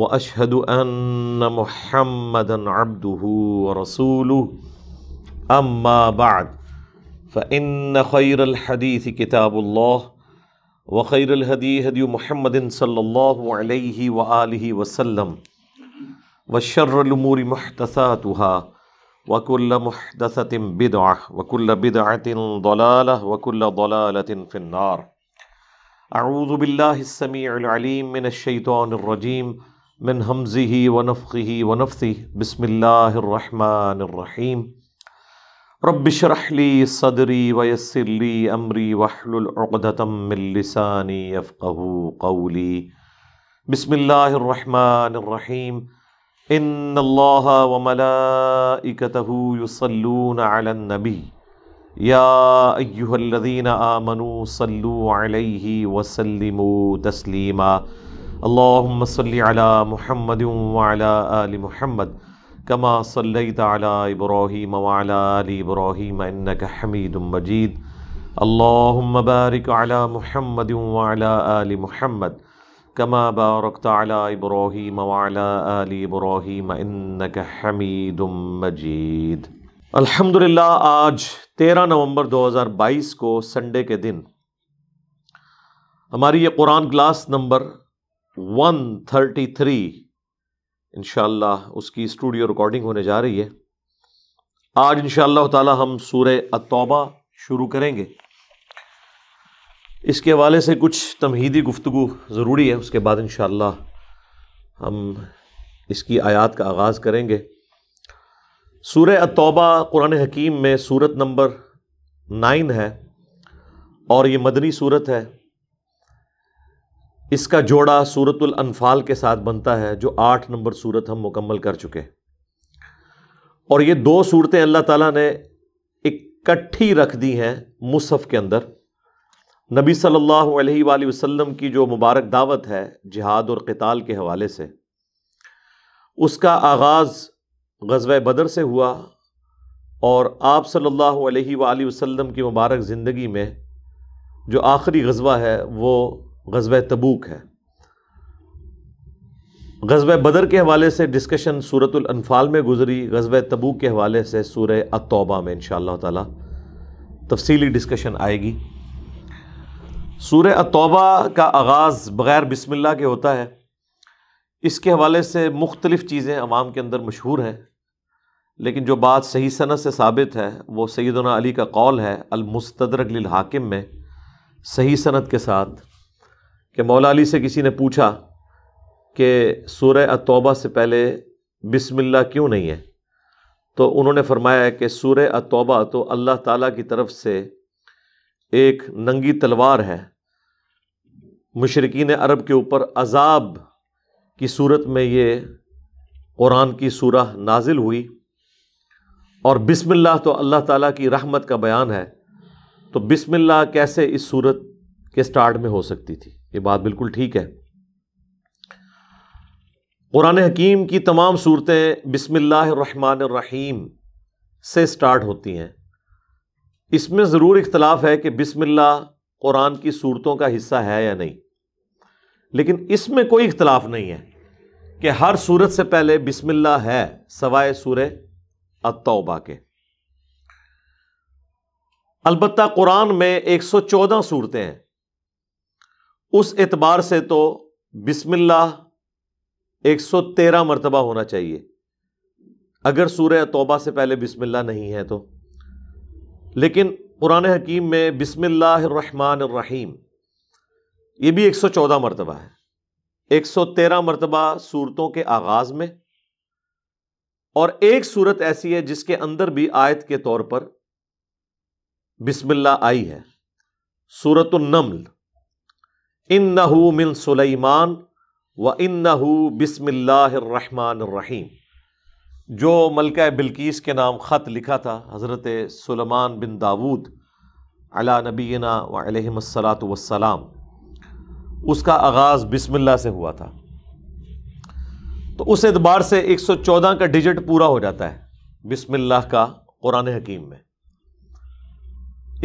واشهد ان محمدا عبده ورسوله اما بعد فان خير الحديث كتاب الله وخير الهدي هدي محمد صلى الله عليه واله وسلم وشر الامور محدثاتها وكل محدثه بدعه وكل بدعه ضلاله وكل ضلاله في النار اعوذ بالله السميع العليم من الشيطان الرجيم من همزه ونفخه ونفثه بسم الله الرحمن الرحيم رب اشرح لي صدري ويسر لي امري واحلل عقدة من لساني يفقه قولي بسم الله الرحمن الرحيم ان الله وملائكته يصلون على النبي يا ايها الذين امنوا صلوا عليه وسلموا تسليما अल्लाम अला महमद आल महमद कमा सल्लत अला इब्राहीम वाली इब्राहीम इन्नक हमीद मजीद अल्लाम बारिक अला महमद वाला आल महमद कमा बारकत अला इब्राहीम वाला आल इब्राहीम इन्नक हमीद मजीद अल्हम्दुलिल्लाह आज 13 नवंबर 2022 को संडे के दिन हमारी ये Quran class number one thirty three इंशाल्लाह उसकी स्टूडियो रिकॉर्डिंग होने जा रही है आज इंशाल्लाह ताला हम सूर्य अतौबा शुरू करेंगे इसके हवाले से कुछ तमहीदी गुफ्तु ज़रूरी है उसके बाद इंशाल्लाह हम इसकी आयात का आगाज़ करेंगे सूर्य अतौबा कुरान हकीम में सूरत नंबर नाइन है और ये मदनी सूरत है इसका जोड़ा सूरतुल अनफाल के साथ बनता है जो आठ नंबर सूरत हम मुकम्मल कर चुके हैं और ये दो सूरतें अल्लाह ताला ने इकट्ठी रख दी हैं मुसफ़ के अंदर नबी सल्लल्लाहु अलैहि वसल्लम की जो मुबारक दावत है जिहाद और कताल के हवाले से उसका आगाज़ गजब बदर से हुआ और आप सल्लल्लाहु अलैहि वसल्लम की मुबारक ज़िंदगी में जो आखिरी गजबा है वो गजब तबूक है गजब बदर के हवाले से डिस्कशन सूरत अनफाल में गुजरी गजब तबूक के हवाले से सूर अतौबा में इन ताला तफसीली डिस्कशन आएगी सूर तोबा का आगाज़ बग़ैर बसमिल्ला के होता है इसके हवाले से मुख्तलिफ़ चीज़ें आवाम के अंदर मशहूर हैं लेकिन जो बात सही सनत से साबित है वो सैदना अली का कौल है अलमुस्तरक हाकिम में सही सनत के साथ कि मौला अली से किसी ने पूछा कि सूर्य तौबा से पहले बिस्मिल्लाह क्यों नहीं है तो उन्होंने फरमाया कि सूर्य तौबा तो अल्लाह ताला की तरफ से एक नंगी तलवार है मशरकिन अरब के ऊपर अजाब की सूरत में ये कुरान की सूरह नाजिल हुई और बिस्मिल्लाह तो अल्लाह ताला की रहमत का बयान है तो बिस्मिल्लाह कैसे इस सूरत के स्टार्ट में हो सकती थी ये बात बिल्कुल ठीक है कुरान हकीम की तमाम सूरतें बिसमीम से स्टार्ट होती हैं इसमें ज़रूर इख्तलाफ है कि बिसमिल्ला कुरान की सूरतों का हिस्सा है या नहीं लेकिन इसमें कोई इख्तलाफ नहीं है कि हर सूरत से पहले बिसमिल्ला है सवाए सूर अतौबा के अलबत् कुरान में 114 सूरतें हैं उस एतबार से तो एक सौ तेरह मरतबा होना चाहिए अगर सूर्य तोबा से पहले बिस्मिल्लाह नहीं है तो लेकिन पुराने हकीम में बिसमीम ये भी एक सौ चौदह मरतबा है एक सौ तेरह मरतबा सूरतों के आगाज़ में और एक सूरत ऐसी है जिसके अंदर भी आयत के तौर पर बिस्मिल्लाह आई है सूरत नम्ल इन मिन सुलेमान व इन नहू रहीम जो मलका बिल्किस के नाम ख़त लिखा था हज़रत सलमान बिन दाऊद अला नबीना वसलात वसलाम उसका आगाज़ बिस्मिल्ला से हुआ था तो उस एतबार से एक सौ चौदह का डिजिट पूरा हो जाता है बिस्मिल्लाह का कुरान हकीम में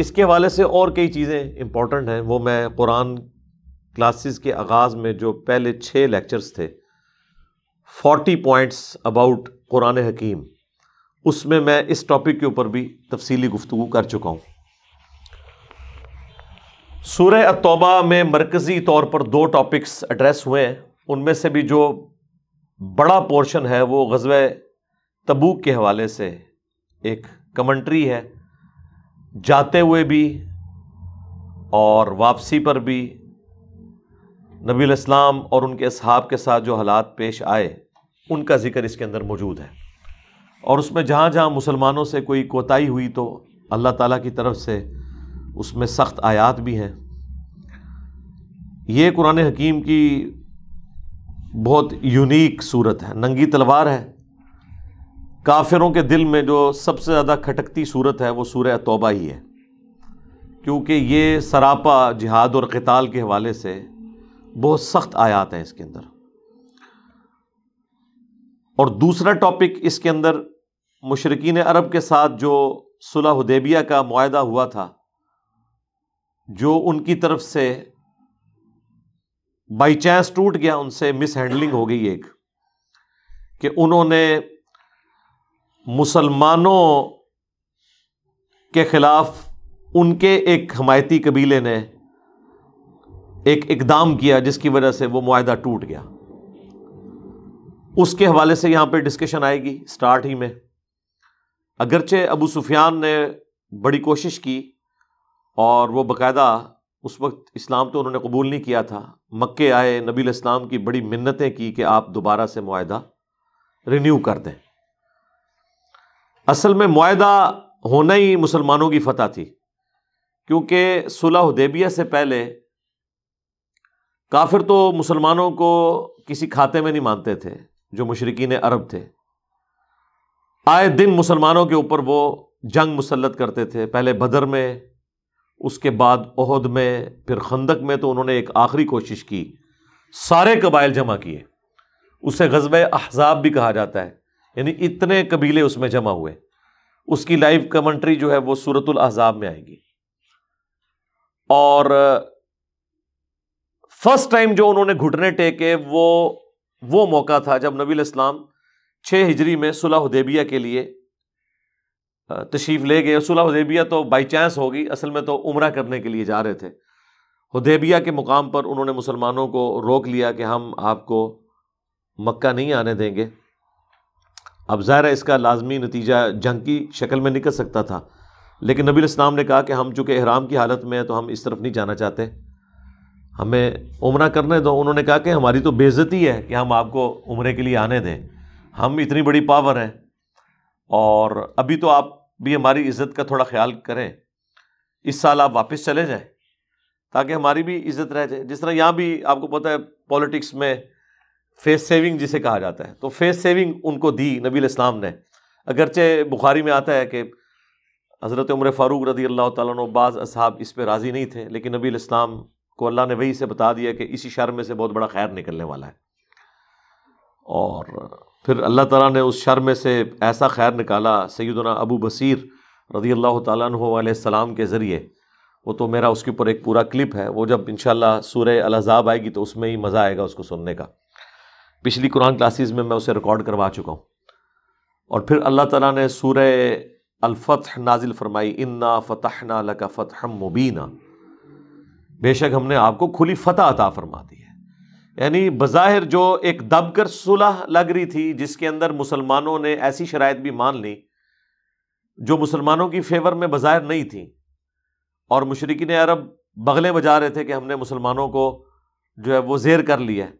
इसके हवाले से और कई चीज़ें इम्पोर्टेंट हैं वो मैं कुरान क्लासेस के आगाज़ में जो पहले छः लेक्चर्स थे फोर्टी पॉइंट्स अबाउट कुरान हकीम उसमें मैं इस टॉपिक के ऊपर भी तफसीली गुफ्तु कर चुका हूँ सूर्य तोबा में मरकज़ी तौर पर दो टॉपिक्स एड्रेस हुए हैं उनमें से भी जो बड़ा पोर्शन है वो गजब तबूक के हवाले से एक कमेंट्री है जाते हुए भी और वापसी पर भी नबी इस्लाम और उनके अहाब के साथ जो हालात पेश आए उनका ज़िक्र इसके अंदर मौजूद है और उसमें जहाँ जहाँ मुसलमानों से कोई कोताही हुई तो अल्लाह ताला की तरफ से उसमें सख्त आयात भी हैं ये कुरान हकीम की बहुत यूनिक सूरत है नंगी तलवार है काफिरों के दिल में जो सबसे ज़्यादा खटकती सूरत है वो सूर्य तोबा ही है क्योंकि ये सरापा जिहाद और कताल के हवाले से बहुत सख्त आयात हैं इसके अंदर और दूसरा टॉपिक इसके अंदर मशरकिन अरब के साथ जो सुलह का माहा हुआ था जो उनकी तरफ से बाई चांस टूट गया उनसे मिस हैंडलिंग हो गई एक कि उन्होंने मुसलमानों के ख़िलाफ़ उनके एक हमायती कबीले ने एक इकदाम किया जिसकी वजह से वो माहा टूट गया उसके हवाले से यहां पर डिस्कशन आएगी स्टार्ट ही में अगरचे अबू सुफियान ने बड़ी कोशिश की और वह बाकायदा उस वक्त इस्लाम तो उन्होंने कबूल नहीं किया था मक्के आए नबी इस्लाम की बड़ी मिन्नतें की कि आप दोबारा से माहा रिन्यू कर दें असल में माहा होना ही मुसलमानों की फतह थी क्योंकि सुलह उदेबिया से पहले काफिर तो मुसलमानों को किसी खाते में नहीं मानते थे जो मुशरकिन अरब थे आए दिन मुसलमानों के ऊपर वो जंग मुसलत करते थे पहले बदर में उसके बाद ओहद में फिर खंदक में तो उन्होंने एक आखिरी कोशिश की सारे कबाइल जमा किए उसे गजब अहजाब भी कहा जाता है यानी इतने कबीले उसमें जमा हुए उसकी लाइव कमेंट्री जो है वो सूरतुल अहजाब में आएगी और फर्स्ट टाइम जो उन्होंने घुटने टेके वो वो मौका था जब नबी इस्लाम छः हिजरी में सुलह उदेबिया के लिए तशीफ ले गए सुलह हुदैबिया तो बाई चांस होगी असल में तो उम्र करने के लिए जा रहे थे हुदैबिया के मुकाम पर उन्होंने मुसलमानों को रोक लिया कि हम आपको मक्का नहीं आने देंगे अब ज़ाहिर इसका लाजमी नतीजा जंग की शक्ल में निकल सकता था लेकिन नबी इस्लाम ने कहा कि हम चूँकि अहराम की हालत में हैं तो हम इस तरफ नहीं जाना चाहते हमें उम्र करने दो उन्होंने कहा कि हमारी तो बेज़ती है कि हम आपको उम्र के लिए आने दें हम इतनी बड़ी पावर हैं और अभी तो आप भी हमारी इज़्ज़त का थोड़ा ख्याल करें इस साल आप वापस चले जाएं ताकि हमारी भी इज़्ज़त रह जाए जिस तरह यहाँ भी आपको पता है पॉलिटिक्स में फेस सेविंग जिसे कहा जाता है तो फेस सेविंग उनको दी नबी इस्लाम ने अगरचे बुखारी में आता है कि हज़रत उम्र फ़ारूक रदी अल्लाह बाज़ अब इस पर राज़ी नहीं थे लेकिन नबी इस्लाम को अल्लाह ने वही से बता दिया कि इसी शर में से बहुत बड़ा खैर निकलने वाला है और फिर अल्लाह ताला ने उस शर में से ऐसा खैर निकाला सैदना अबू बसीर रज़ी अल्लाह तसलाम के ज़रिए वो तो मेरा उसके ऊपर एक पूरा क्लिप है वो जब इन सूर्य अलजाब आएगी तो उसमें ही मज़ा आएगा उसको सुनने का पिछली कुरान क्लासेस में मैं उसे रिकॉर्ड करवा चुका हूँ और फिर अल्लाह ताला ने सूर अलफ़त नाजिल फरमाई इन्ना फ़तहना लका फ़तह मुबीना बेशक हमने आपको खुली फतह अता फरमा दी है यानी बज़ाहिर जो एक दबकर सुलह लग रही थी जिसके अंदर मुसलमानों ने ऐसी शराय भी मान ली जो मुसलमानों की फेवर में बज़ाहिर नहीं थी और मशरकिन अरब बगलें बजा रहे थे कि हमने मुसलमानों को जो है वो जेर कर लिया है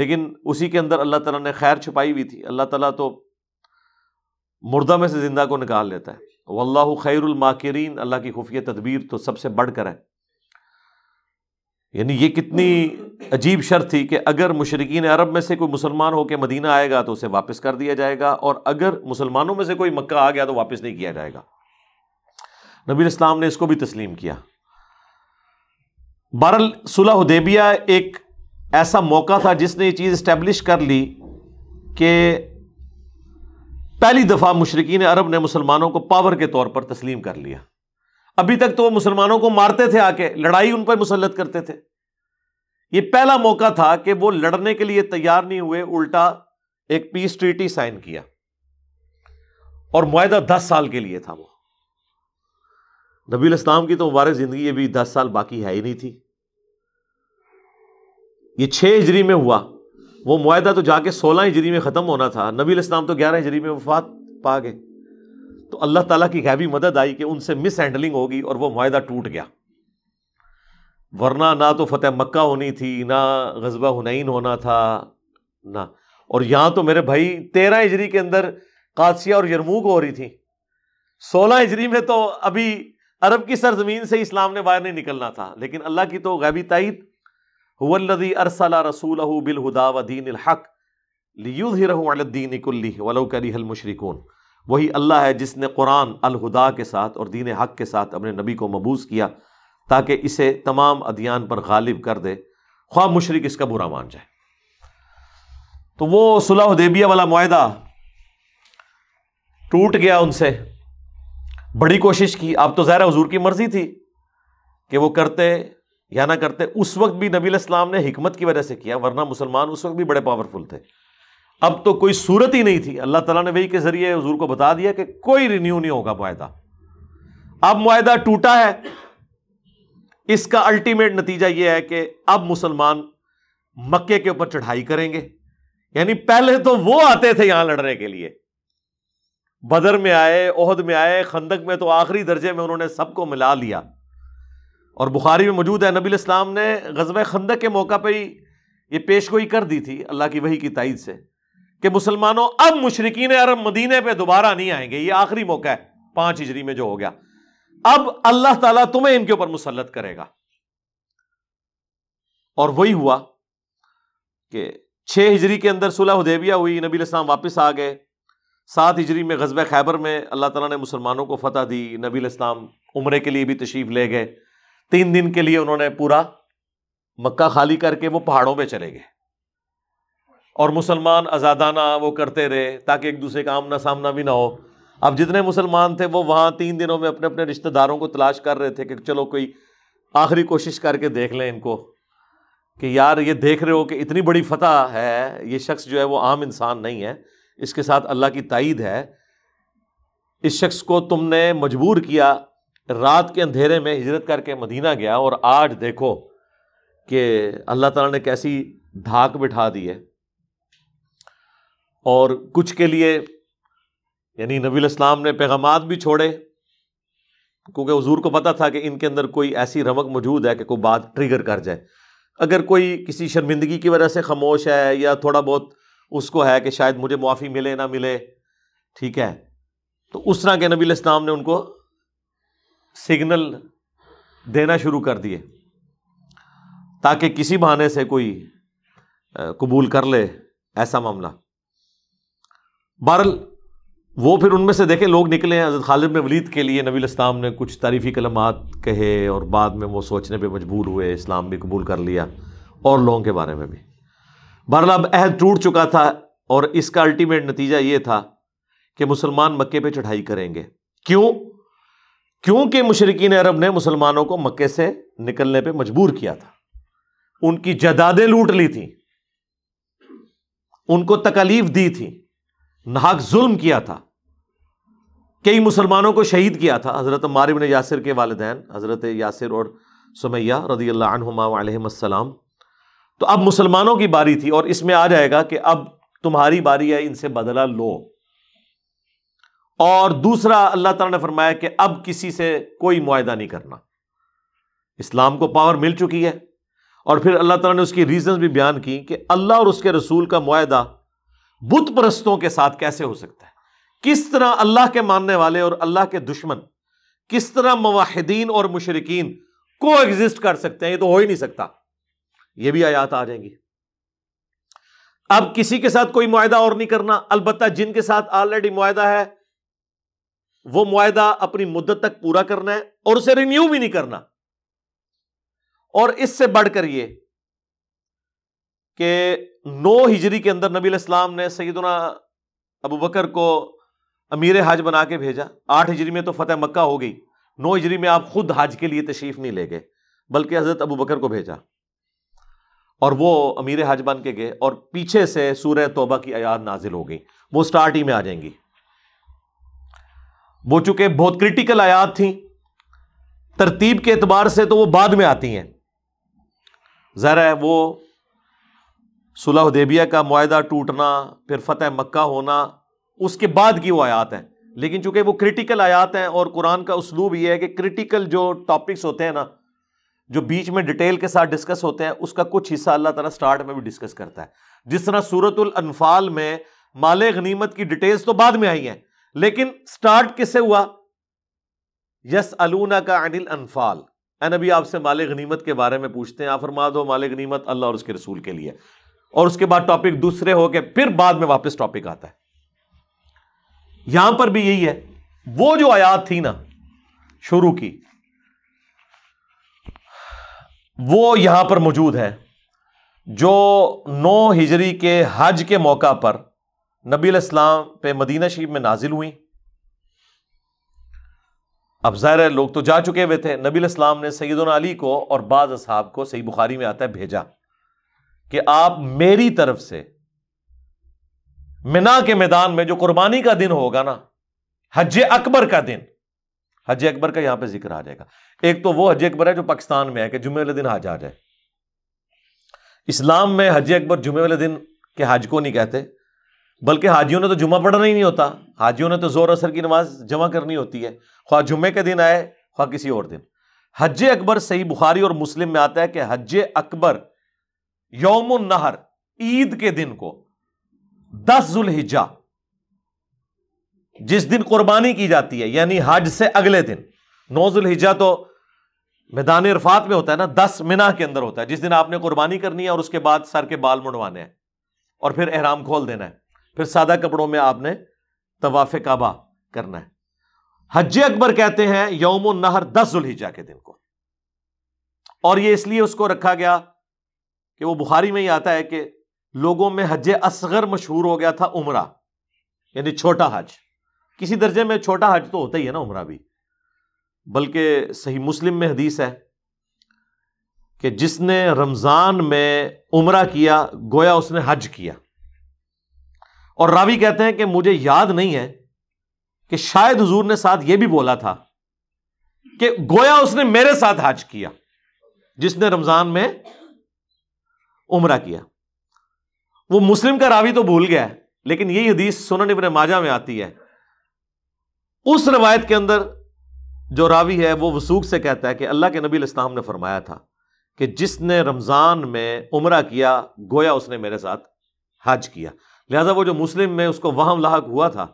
लेकिन उसी के अंदर अल्लाह तला ने खैर छुपाई हुई थी अल्लाह तला तो मुर्दा में से ज़िंदा को निकाल लेता है वल्लाह खैरुल माकिरीन अल्लाह की खुफिया तदबीर तो सबसे बढ़ कर है यानी ये कितनी अजीब शर्त थी कि अगर मुशरकिन अरब में से कोई मुसलमान होकर मदीना आएगा तो उसे वापस कर दिया जाएगा और अगर मुसलमानों में से कोई मक्का आ गया तो वापस नहीं किया जाएगा नबी इस्लाम ने इसको भी तस्लीम किया बहरल सुलह हुदैबिया एक ऐसा मौका था जिसने ये चीज़ इस्टेब्लिश कर ली कि पहली दफ़ा मुशरकिन अरब ने मुसलमानों को पावर के तौर पर तस्लीम कर लिया अभी तक तो वो मुसलमानों को मारते थे आके लड़ाई उन पर मुसलत करते थे ये पहला मौका था कि वो लड़ने के लिए तैयार नहीं हुए उल्टा एक पीस ट्रीटी साइन किया और माहा दस साल के लिए था वो नबील इस्लाम की तो मुबारक जिंदगी अभी दस साल बाकी है ही नहीं थी ये छह हिजरी में हुआ वो मुआदा तो जाके सोलह हिजरी में ख़त्म होना था नबील इस्लाम तो ग्यारह हिजरी में वफात पा गए तो अल्लाह ताला की हैवी मदद आई कि उनसे मिस हैंडलिंग होगी और वो माहा टूट गया वरना ना तो फतेह मक्का होनी थी ना गजबा हुनैन होना था ना और यहाँ तो मेरे भाई तेरह इजरी के अंदर कादसिया और यरमूक हो रही थी सोलह इजरी में तो अभी अरब की सरजमीन से इस्लाम ने बाहर नहीं निकलना था लेकिन अल्लाह की तो गैबी तइद हुवल्लदी अरसला रसूल बिलहुदा दीन हक लियुद्दीन कुल्ली वलो करी हल मुशरकून वही अल्लाह है जिसने कुरान अलहुदा के साथ और दीन हक के साथ अपने नबी को मबूस किया ताकि इसे तमाम अदियान पर गालिब कर दे ख्वाब मुशरक इसका बुरा मान जाए तो वो सुलह देबिया वाला माह टूट गया उनसे बड़ी कोशिश की आप तो ज़ाहिर हजूर की मर्ज़ी थी कि वो करते या ना करते उस वक्त भी नबी इस्लाम ने हमत की वजह से किया वरना मुसलमान उस वक्त भी बड़े पावरफुल थे अब तो कोई सूरत ही नहीं थी अल्लाह तला ने वही के जरिए हजूर को बता दिया कि कोई रिन्यू नहीं होगा माहदा अब माहदा टूटा है इसका अल्टीमेट नतीजा यह है कि अब मुसलमान मक्के के ऊपर चढ़ाई करेंगे यानी पहले तो वो आते थे यहां लड़ने के लिए बदर में आए ओहद में आए खंदक में तो आखिरी दर्जे में उन्होंने सबको मिला लिया और बुखारी में मौजूद है नबी इस्लाम ने गजब खंदक के मौका पर ही ये पेश गोई कर दी थी अल्लाह की वही की तइद से कि मुसलमानों अब मुशरकिन अरब मदीने पर दोबारा नहीं आएंगे ये आखिरी मौका है पांच हिजरी में जो हो गया अब अल्लाह ताला तुम्हें इनके ऊपर मुसलत करेगा और वही हुआ कि छह हिजरी के अंदर सुलह हुदेबिया हुई नबी इस्लाम वापस आ गए सात हिजरी में गजब खैबर में अल्लाह ताला ने मुसलमानों को फतह दी नबी इस्लाम उम्र के लिए भी तशरीफ़ ले गए तीन दिन के लिए उन्होंने पूरा मक्का खाली करके वो पहाड़ों में चले गए और मुसलमान आज़ादाना वो करते रहे ताकि एक दूसरे का आमना सामना भी ना हो अब जितने मुसलमान थे वो वहाँ तीन दिनों में अपने अपने रिश्तेदारों को तलाश कर रहे थे कि चलो कोई आखिरी कोशिश करके देख लें इनको कि यार ये देख रहे हो कि इतनी बड़ी फतह है ये शख्स जो है वो आम इंसान नहीं है इसके साथ अल्लाह की तइद है इस शख्स को तुमने मजबूर किया रात के अंधेरे में हिजरत करके मदीना गया और आज देखो कि अल्लाह ताला ने कैसी धाक बिठा दी है और कुछ के लिए यानी नबी इस्लाम ने पैगाम भी छोड़े क्योंकि हजूर को पता था कि इनके अंदर कोई ऐसी रमक मौजूद है कि कोई बात ट्रिगर कर जाए अगर कोई किसी शर्मिंदगी की वजह से खामोश है या थोड़ा बहुत उसको है कि शायद मुझे मुआफ़ी मिले ना मिले ठीक है तो उस तरह के नबी इस्लाम ने उनको सिग्नल देना शुरू कर दिए ताकि किसी बहाने से कोई कबूल कर ले ऐसा मामला बहरल वो फिर उनमें से देखे लोग निकले हैं हज़रत खालिद में वलीद के लिए नबी इस्लाम ने कुछ तारीफ़ी कलमात कहे और बाद में वो सोचने पर मजबूर हुए इस्लाम भी कबूल कर लिया और लोगों के बारे में भी बहरल अब अहद टूट चुका था और इसका अल्टीमेट नतीजा ये था कि मुसलमान मक्के पर चढ़ाई करेंगे क्यों क्योंकि मुशरकिन अरब ने मुसलमानों को मक्के से निकलने पर मजबूर किया था उनकी जदादें लूट ली थी उनको तकलीफ दी थी नाहक जुल्म किया था कई मुसलमानों को शहीद किया था हज़रत मारिब यासिर के वालदेन हज़रत यासिर और सुमैया रदी अल्लाहमासम तो अब मुसलमानों की बारी थी और इसमें आ जाएगा कि अब तुम्हारी बारी है इनसे बदला लो और दूसरा अल्लाह तला ने फरमाया कि अब किसी से कोई मुआदा नहीं करना इस्लाम को पावर मिल चुकी है और फिर अल्लाह तला ने उसकी रीजन भी बयान की कि अल्लाह और उसके रसूल का मुआदा बुत परस्तों के साथ कैसे हो सकता है किस तरह अल्लाह के मानने वाले और अल्लाह के दुश्मन किस तरह मवाहिदीन और मुशरकिन को एग्जिस्ट कर सकते हैं ये तो हो ही नहीं सकता ये भी आयात आ जाएंगी अब किसी के साथ कोई मुआदा और नहीं करना अलबत् जिनके साथ ऑलरेडी मुआदा है वो मुआदा अपनी मुद्दत तक पूरा करना है और उसे रिन्यू भी नहीं करना और इससे बढ़कर ये कि नौ हिजरी के अंदर नबी इस्लाम ने सईदना अबू बकर को अमीर हज बना के भेजा आठ हिजरी में तो फतेह मक्का हो गई नौ हिजरी में आप खुद हज के लिए तशरीफ नहीं ले गए बल्कि हज़रत अबू बकर को भेजा और वो अमीर हज बन के गए और पीछे से सूर्य तोबा की आयात नाजिल हो गई वो स्टार्ट ही में आ जाएंगी वो चूंकि बहुत क्रिटिकल आयात थी तरतीब के एतबार से तो वो बाद में आती हैं ज़रा है वो सुलह उदेबिया का माहा टूटना फिर फतेह मक्का होना उसके बाद की वो आयात हैं लेकिन चूंकि वो क्रिटिकल आयात हैं और कुरान का उसलूब यह है कि क्रिटिकल जो टॉपिक्स होते हैं ना जो बीच में डिटेल के साथ डिस्कस होते हैं उसका कुछ हिस्सा अल्लाह ताला स्टार्ट में भी डिस्कस करता है जिस तरह सूरत अनफाल में माले गनीमत की डिटेल्स तो बाद में आई है लेकिन स्टार्ट किससे हुआ यस अलूना का अनिल अनफाल नबी आपसे माले गनीमत के बारे में पूछते हैं आफरमा दो माले गनीमत अल्लाह और उसके रसूल के लिए और उसके बाद टॉपिक दूसरे हो के फिर बाद में वापस टॉपिक आता है यहां पर भी यही है वो जो आयात थी ना शुरू की वो यहां पर मौजूद है जो नौ हिजरी के हज के मौका पर नबी इस्लाम पे मदीना शरीफ में नाजिल हुई अब ज़ाहिर है लोग तो जा चुके हुए थे नबी इस्लाम ने सैदन अली को और बाज़ असहाब को सही बुखारी में आता है भेजा कि आप मेरी तरफ से मिना के मैदान में जो कुर्बानी का दिन होगा ना हज अकबर का दिन हज अकबर का यहां पे जिक्र आ जाएगा एक तो वो हज अकबर है जो पाकिस्तान में है कि जुमे वाले दिन हज आ जाए इस्लाम में हज अकबर जुमे वाले दिन के हज को नहीं कहते बल्कि हाजियों ने तो जुमा पढ़ना ही नहीं होता हाजियों ने तो जोर असर की नमाज जमा करनी होती है ख्वा जुमे के दिन आए ख्वा किसी और दिन हज अकबर सही बुखारी और मुस्लिम में आता है कि हज अकबर यौम नहर ईद के दिन को दस जुल्हिजा जिस दिन कुर्बानी की जाती है यानी हज से अगले दिन नौ जुल्हिजा तो मैदान इरफात में होता है ना दस मिना के अंदर होता है जिस दिन आपने कुर्बानी करनी है और उसके बाद सर के बाल मुंडवाने हैं और फिर एहराम खोल देना है फिर सादा कपड़ों में आपने तवाफ काबा करना है हज अकबर कहते हैं यौम नहर दस जुल्हिजा के दिन को और यह इसलिए उसको रखा गया कि वो बुखारी में ही आता है कि लोगों में हज असगर मशहूर हो गया था उमरा यानी छोटा हज किसी दर्जे में छोटा हज तो होता ही है ना उमरा भी बल्कि सही मुस्लिम में हदीस है कि जिसने रमज़ान में उमरा किया गोया उसने हज किया और रावी कहते हैं कि मुझे याद नहीं है कि शायद हजूर ने साथ यह भी बोला था कि गोया उसने मेरे साथ हज किया जिसने रमज़ान में उम्र किया वो मुस्लिम का रावी तो भूल गया है लेकिन यही हदीस सुन इबन माजा में आती है उस रवायत के अंदर जो रावी है वो वसूख से कहता है कि अल्लाह के नबी इस्लाम ने फरमाया था कि जिसने रमज़ान में उम्र किया गोया उसने मेरे साथ हज किया लिहाजा वो जो मुस्लिम में उसको वाहम लाक हुआ था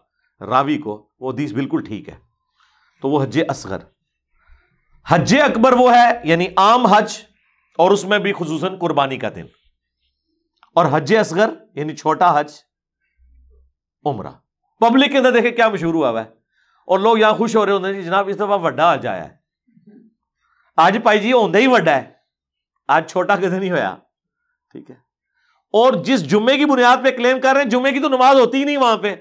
रावी को वो हदीस बिल्कुल ठीक है तो वह हज असगर हज अकबर वो है यानी आम हज और उसमें भी खसूस कुर्बानी का दिन और हज असगर यानी छोटा हज उमरा पब्लिक के अंदर देखे क्या मशहूर हुआ हुआ है और लोग यहां खुश हो रहे होंगे जनाब इस दफा वड्डा हज आया है आज भाई जी होंगे ही वड्डा है आज छोटा कदम नहीं होया ठीक है और जिस जुम्मे की बुनियाद पर क्लेम कर रहे हैं जुम्मे की तो नमाज होती ही नहीं वहां पर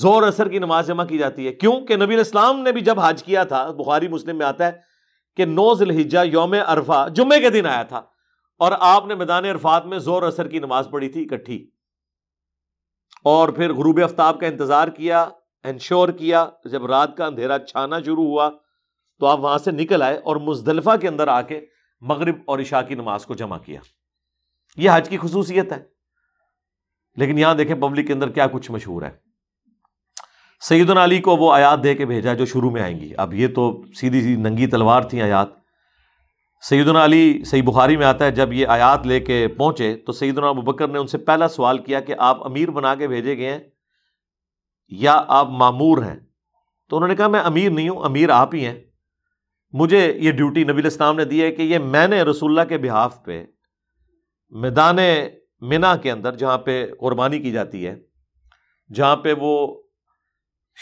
जोर असर की नमाज जमा की जाती है क्योंकि नबी इस्लाम ने भी जब हज किया था बुखारी मुस्लिम में आता है कि नौ जिलहिजा योम अरफा जुम्मे के दिन आया था और आपने मैदान अरफात में जोर असर की नमाज पढ़ी थी इकट्ठी और फिर गुरूब आफ्ताब का इंतज़ार किया इंश्योर किया जब रात का अंधेरा छाना शुरू हुआ तो आप वहां से निकल आए और मुजदलफा के अंदर आके मगरब और इशा की नमाज को जमा किया यह हज की खसूसियत है लेकिन यहां देखें पब्लिक के अंदर क्या कुछ मशहूर है सईदन अली को वो आयात दे के भेजा जो शुरू में आएंगी अब ये तो सीधी सीधी नंगी तलवार थी आयात सैदना अली सही बुखारी में आता है जब ये आयात लेके पहुँचे तो सैदना अबू ने उनसे पहला सवाल किया कि आप अमीर बना के भेजे गए हैं या आप मामूर हैं तो उन्होंने कहा मैं अमीर नहीं हूँ अमीर आप ही हैं मुझे ये ड्यूटी नबील इस्लाम ने दी है कि ये मैंने रसुल्ला के बिहाफ पे मैदान मिना के अंदर जहाँ पे कुर्बानी की जाती है जहाँ पे वो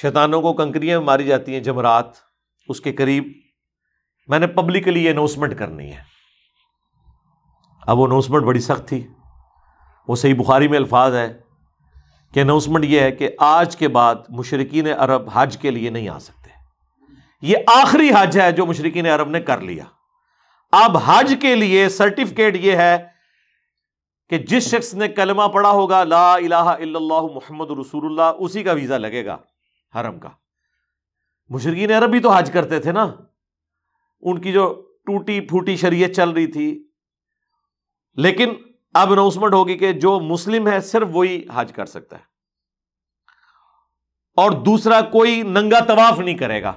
शैतानों को कंकरियाँ मारी जाती हैं जमरात उसके करीब मैंने पब्लिकली ये अनाउंसमेंट करनी है अब वो अनाउंसमेंट बड़ी सख्त थी वो सही बुखारी में अल्फाज है कि अनाउंसमेंट ये है कि आज के बाद मुशरकिन अरब हज के लिए नहीं आ सकते ये आखिरी हज है जो मुशरकिन अरब ने कर लिया अब हज के लिए सर्टिफिकेट यह है कि जिस शख्स ने कलमा पढ़ा होगा ला इलाहा इल्लल्लाहु मोहम्मद रसूलुल्लाह उसी का वीज़ा लगेगा हरम का मुशरकिन अरब भी तो हज करते थे ना उनकी जो टूटी फूटी शरीय चल रही थी लेकिन अब अनाउंसमेंट होगी कि जो मुस्लिम है सिर्फ वही हज कर सकता है और दूसरा कोई नंगा तवाफ नहीं करेगा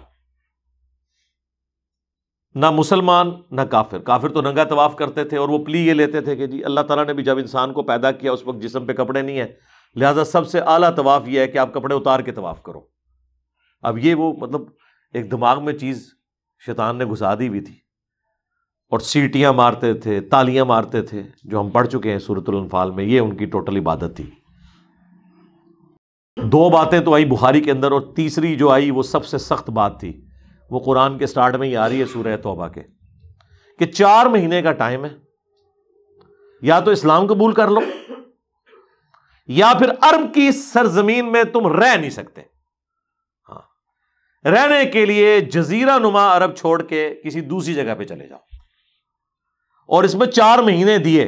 ना मुसलमान ना काफिर काफिर तो नंगा तवाफ करते थे और वो प्ली ये लेते थे कि जी अल्लाह ताला ने भी जब इंसान को पैदा किया उस वक्त जिसम पे कपड़े नहीं है लिहाजा सबसे आला तवाफ ये है कि आप कपड़े उतार के तवाफ करो अब ये वो मतलब एक दिमाग में चीज़ शैतान ने घुसा दी हुई थी और सीटियाँ मारते थे तालियाँ मारते थे जो हम पढ़ चुके हैं सूरतुल्फाल में ये उनकी टोटल इबादत थी दो बातें तो आई बुखारी के अंदर और तीसरी जो आई वो सबसे सख्त बात थी वो कुरान के स्टार्ट में ही आ रही है सूर्य तोबा के कि चार महीने का टाइम है या तो इस्लाम कबूल कर लो या फिर अरब की सरजमीन में तुम रह नहीं सकते रहने के लिए जजीरा नुमा अरब छोड़ के किसी दूसरी जगह पे चले जाओ और इसमें चार महीने दिए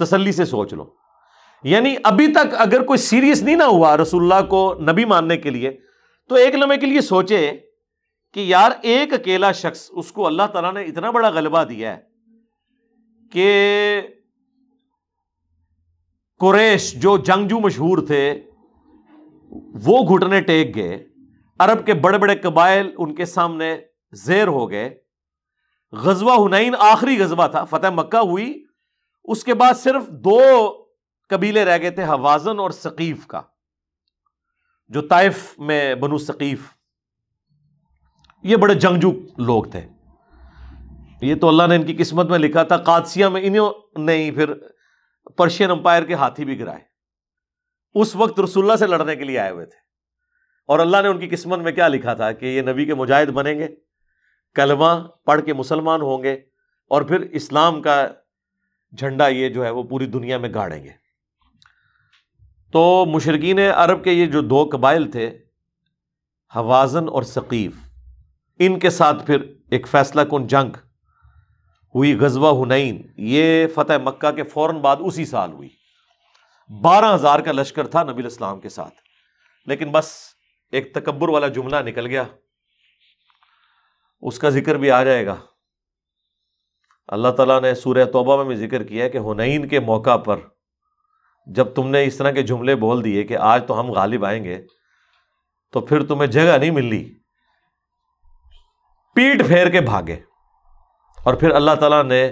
तसल्ली से सोच लो यानी अभी तक अगर कोई सीरियस नहीं ना हुआ रसुल्ला को नबी मानने के लिए तो एक लम्हे के लिए सोचे कि यार एक अकेला शख्स उसको अल्लाह तला ने इतना बड़ा गलबा दिया है कि कुरेश जो जंगजू मशहूर थे वो घुटने टेक गए अरब के बड़े बड़े कबाइल उनके सामने जेर हो गए गजवा हुनैन आखिरी गजवा था फतेह मक्का हुई उसके बाद सिर्फ दो कबीले रह गए थे हवाजन और सकीफ का जो ताइफ में बनु सकीफ ये बड़े जंगजू लोग थे ये तो अल्लाह ने इनकी किस्मत में लिखा था कादसिया में इन्हों ने ही फिर पर्शियन अंपायर के हाथी भी गिराए उस वक्त रसुल्ला से लड़ने के लिए आए हुए थे और अल्लाह ने उनकी किस्मत में क्या लिखा था कि ये नबी के मुजाहिद बनेंगे कलमा पढ़ के मुसलमान होंगे और फिर इस्लाम का झंडा ये जो है वो पूरी दुनिया में गाड़ेंगे तो मुशरकिन अरब के ये जो दो कबाइल थे हवाजन और सकीफ़ इनके साथ फिर एक फैसला कन जंग हुई गजवा हुनैन ये फतेह मक्का के फ़ौर बाद उसी साल हुई बारह हज़ार का लश्कर था नबी इस्लाम के साथ लेकिन बस एक तकबर वाला जुमला निकल गया उसका जिक्र भी आ जाएगा अल्लाह तला ने सूर्य तोबा में भी जिक्र किया है कि हुनैन के मौका पर जब तुमने इस तरह के जुमले बोल दिए कि आज तो हम गालिब आएंगे तो फिर तुम्हें जगह नहीं मिली पीठ फेर के भागे और फिर अल्लाह तला ने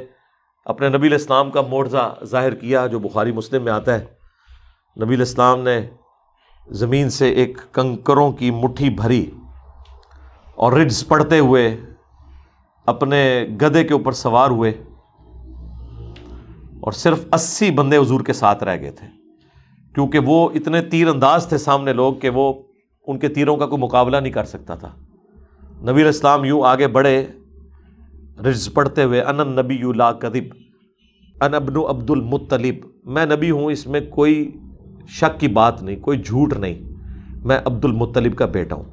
अपने नबी इस्लाम का मोर्जा जाहिर किया जो बुखारी मुस्लिम में आता है नबी इस्लाम ने ज़मीन से एक कंकरों की मुट्ठी भरी और रिड्स पढ़ते हुए अपने गधे के ऊपर सवार हुए और सिर्फ अस्सी बंदे हजूर के साथ रह गए थे क्योंकि वो इतने तीर अंदाज थे सामने लोग कि वो उनके तीरों का कोई मुकाबला नहीं कर सकता था नबी इस्लाम यूँ आगे बढ़े रिज पढ़ते हुए अनन नबी ला कदिब अन अब्दुल मुतलिब मैं नबी हूँ इसमें कोई शक की बात नहीं कोई झूठ नहीं मैं अब्दुल मुत्तलिब का बेटा हूँ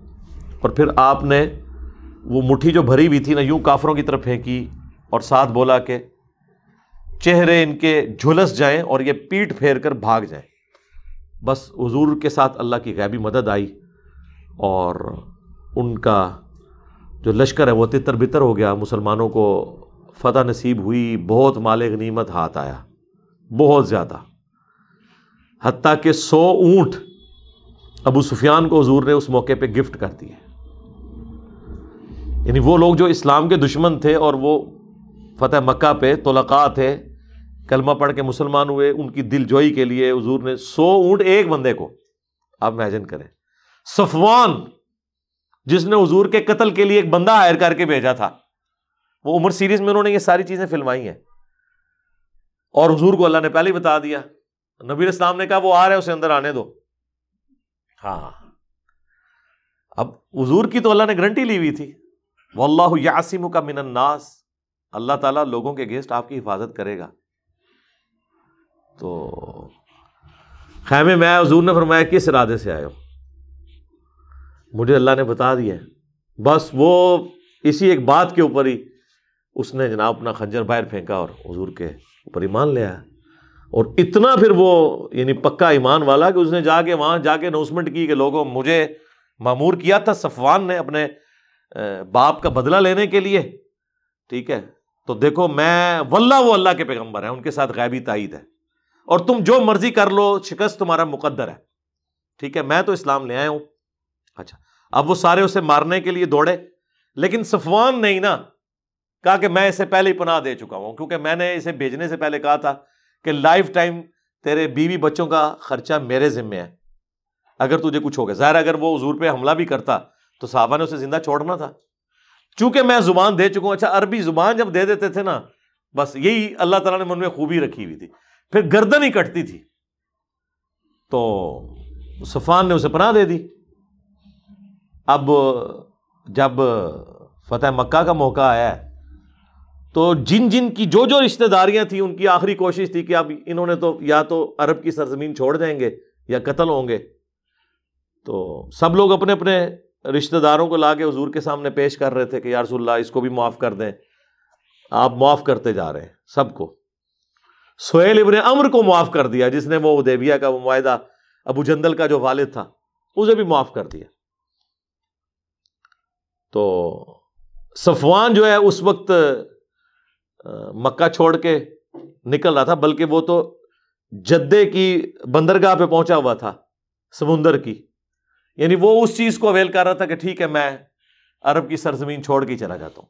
और फिर आपने वो मुट्ठी जो भरी हुई थी ना यूँ काफरों की तरफ फेंकी और साथ बोला कि चेहरे इनके झुलस जाएं और ये पीठ फेर कर भाग जाएं बस हजूर के साथ अल्लाह की गैबी मदद आई और उनका जो लश्कर है वो तितर बितर हो गया मुसलमानों को फतह नसीब हुई बहुत माल गनीमत हाथ आया बहुत ज़्यादा हती के सौ ऊँट अबू सुफियान को हजूर ने उस मौके पर गिफ्ट कर दिए यानी वो लोग जो इस्लाम के दुश्मन थे और वो फतेह मक्का पे तोलका थे कलमा पढ़ के मुसलमान हुए उनकी दिलजोई के लिए हजूर ने सौ ऊँट एक बंदे को आप इमेजिन करें सफवान जिसने हजूर के कत्ल के लिए एक बंदा हायर करके भेजा था वो उमर सीरीज में उन्होंने ये सारी चीज़ें फिलवाई हैं और हजूर को अल्लाह ने पहले ही बता दिया नबी इस्लाम ने कहा वो आ रहे हैं उसे अंदर आने दो हाँ अब हजूर की तो अल्लाह ने गारंटी ली हुई थी वो अल्लाह यासिम का मिनन्नास अल्लाह ताला लोगों के अगेंस्ट आपकी हिफाजत करेगा तो खैमे मैं हजूर ने फरमाया किस इरादे से आए हो मुझे अल्लाह ने बता दिया बस वो इसी एक बात के ऊपर ही उसने जनाब अपना खंजर बाहर फेंका और हजूर के ऊपर ही मान लिया और इतना फिर वो यानी पक्का ईमान वाला कि उसने जाके वहाँ जाके अनाउंसमेंट की कि लोगों मुझे मामूर किया था सफवान ने अपने बाप का बदला लेने के लिए ठीक है तो देखो मैं वल्ला वो अल्लाह के पैगंबर है उनके साथ गैबी ताइद है और तुम जो मर्जी कर लो शिकस्त तुम्हारा मुकद्दर है ठीक है मैं तो इस्लाम ले आया हूं अच्छा अब वो सारे उसे मारने के लिए दौड़े लेकिन सफवान नहीं ना कहा कि मैं इसे पहले ही पनाह दे चुका हूं क्योंकि मैंने इसे भेजने से पहले कहा था कि लाइफ टाइम तेरे बीवी बच्चों का खर्चा मेरे जिम्मे है अगर तुझे कुछ हो गया जहर अगर वो हजूर पर हमला भी करता तो साहबा ने उसे ज़िंदा छोड़ना था चूंकि मैं ज़ुबान दे चुका हूँ अच्छा अरबी ज़ुबान जब दे देते थे ना बस यही अल्लाह तला ने मन में खूबी रखी हुई थी फिर गर्दन ही कटती थी तो सफ़ान ने उसे पनाह दे दी अब जब फतेह मक्का का मौका आया तो जिन जिन की जो जो रिश्तेदारियां थी उनकी आखिरी कोशिश थी कि अब इन्होंने तो या तो अरब की सरजमीन छोड़ देंगे या कत्ल होंगे तो सब लोग अपने अपने रिश्तेदारों को ला के हजूर के सामने पेश कर रहे थे कि यारसोल्ला इसको भी माफ कर दें आप माफ करते जा रहे हैं सबको सोहेल इबन अम्र को माफ कर दिया जिसने वो उदेबिया का वो अबू जंदल का जो वालिद था उसे भी माफ कर दिया तो सफवान जो है उस वक्त मक्का छोड़ के निकल रहा था बल्कि वो तो जद्दे की बंदरगाह पे पहुंचा हुआ था समुंदर की यानी वो उस चीज को अवेल कर रहा था कि ठीक है मैं अरब की सरजमीन छोड़ के चला जाता हूं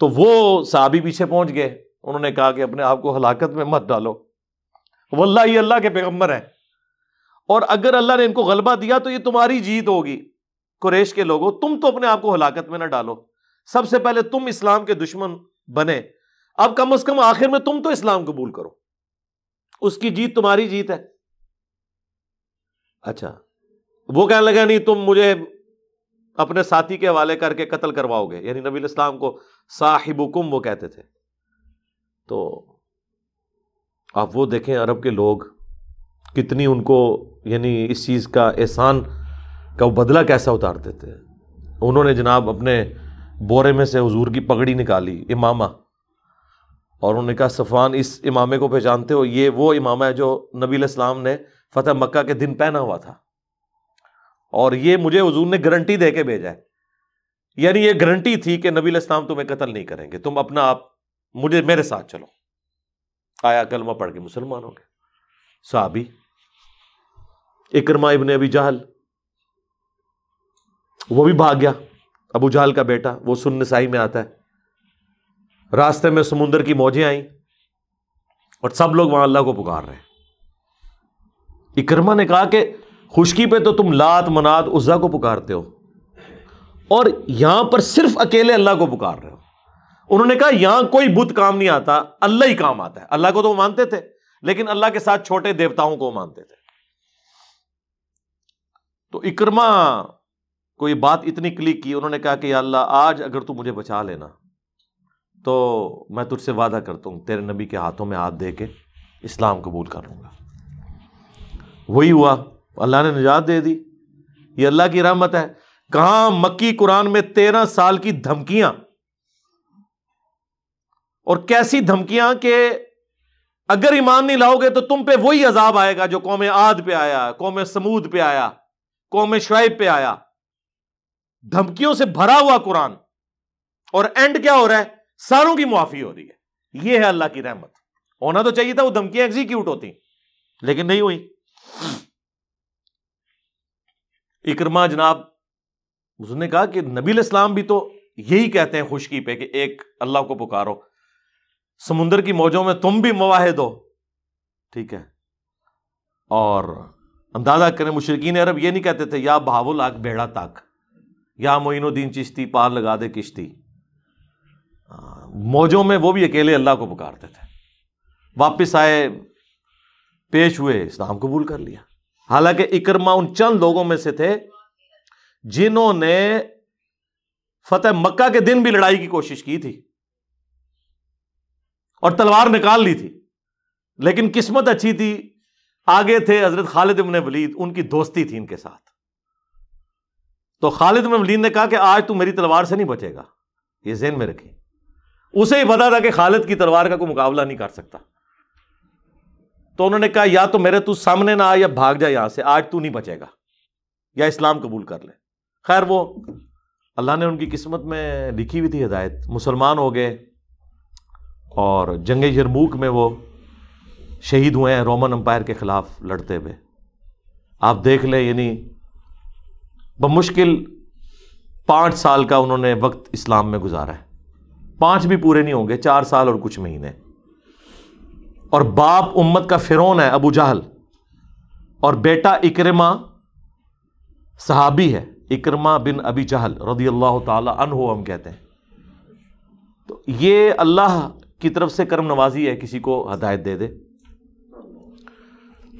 तो वो साबी पीछे पहुंच गए उन्होंने कहा कि अपने आप को हलाकत में मत डालो वल्ला ये अल्लाह के पैगम्बर हैं और अगर अल्लाह ने इनको गलबा दिया तो ये तुम्हारी जीत होगी कुरेश के लोगों तुम तो अपने आप को हलाकत में ना डालो सबसे पहले तुम इस्लाम के दुश्मन बने अब कम से कम आखिर में तुम तो इस्लाम कबूल करो उसकी जीत तुम्हारी जीत है अच्छा वो कहने लगा नहीं तुम मुझे अपने साथी के हवाले करके कत्ल करवाओगे यानी नबी इस्लाम को साहिब कुम वो कहते थे तो आप वो देखें अरब के लोग कितनी उनको यानी इस चीज़ का एहसान का बदला कैसा उतार देते हैं उन्होंने जनाब अपने बोरे में से हजूर की पगड़ी निकाली इमामा और उन्होंने कहा सफ़ान इस इमामे को पहचानते हो ये वो इमामा है जो नबी इस्लाम ने फतेह मक्का के दिन पहना हुआ था और ये मुझे हजूर ने गारंटी दे के भेजा है यानी ये गारंटी थी कि नबी इस्लाम तुम्हें कत्ल नहीं करेंगे तुम अपना आप मुझे मेरे साथ चलो आया कलमा पढ़ के मुसलमान हो गए साहबी इकरमा इबन अभी जहल वो भी भाग गया अबू जहल का बेटा वो सुन नसाई में आता है रास्ते में समुंदर की मौजें आई और सब लोग वहां अल्लाह को पुकार रहे हैं इकरमा ने कहा कि खुशकी पे तो तुम लात मनात उजा को पुकारते हो और यहां पर सिर्फ अकेले अल्लाह को पुकार रहे हो उन्होंने कहा यहां कोई बुत काम नहीं आता अल्लाह ही काम आता है अल्लाह को तो मानते थे लेकिन अल्लाह के साथ छोटे देवताओं को मानते थे तो इकरमा को ये बात इतनी क्लिक की उन्होंने कहा कि अल्लाह आज अगर तू मुझे बचा लेना तो मैं तुझसे वादा करता हूँ तेरे नबी के हाथों में हाथ दे के इस्लाम कबूल कर लूँगा वही हुआ अल्लाह ने निजात दे दी ये अल्लाह की रहमत है कहा मक्की कुरान में तेरह साल की धमकियां और कैसी धमकियां कि अगर ईमान नहीं लाओगे तो तुम पे वही अजाब आएगा जो कौमे आद पे आया कौमे समूद पे आया कौम शुब पे आया धमकियों से भरा हुआ कुरान और एंड क्या हो रहा है सारों की मुआफी हो रही है यह है अल्लाह की रहमत होना तो चाहिए था वो धमकियां एग्जीक्यूट होती लेकिन नहीं हुई इकरमा जनाब उसने कहा कि नबील इस्लाम भी तो यही कहते हैं खुशकी पे कि एक अल्लाह को पुकारो समुंदर की मौजों में तुम भी मवाहिद हो ठीक है और अंदाजा करें मुशरकिन अरब ये नहीं कहते थे या बहावुल आक बेड़ा ताक या मोइनुद्दीन चिश्ती पार लगा दे किश्ती मौजों में वो भी अकेले अल्लाह को पुकारते थे वापस आए पेश हुए इस्लाम कबूल कर लिया हालांकि इकरमा उन चंद लोगों में से थे जिन्होंने फतेह मक्का के दिन भी लड़ाई की कोशिश की थी और तलवार निकाल ली थी लेकिन किस्मत अच्छी थी आगे थे हजरत खालिद इबन वलीद उनकी दोस्ती थी इनके साथ तो खालिद ममलीन ने कहा कि आज तू मेरी तलवार से नहीं बचेगा ये जेन में रखी उसे ही पता था कि खालिद की तलवार का कोई मुकाबला नहीं कर सकता तो उन्होंने कहा या तो मेरे तू सामने ना आ या भाग जा यहां से आज तू नहीं बचेगा या इस्लाम कबूल कर ले खैर वो अल्लाह ने उनकी किस्मत में लिखी हुई थी हिदायत मुसलमान हो गए और जंग यरमूक में वो शहीद हुए हैं रोमन अंपायर के ख़िलाफ़ लड़ते हुए आप देख लें यानी बमुश्किल पाँच साल का उन्होंने वक्त इस्लाम में गुजारा है पाँच भी पूरे नहीं होंगे चार साल और कुछ महीने और बाप उम्मत का फिरौन है अबू जहल और बेटा इकरमा सहाबी है इकरमा बिन अबी जहल रदी अल्लाह तहो हम कहते हैं तो ये अल्लाह की तरफ से करम नवाजी है किसी को हदायत दे दे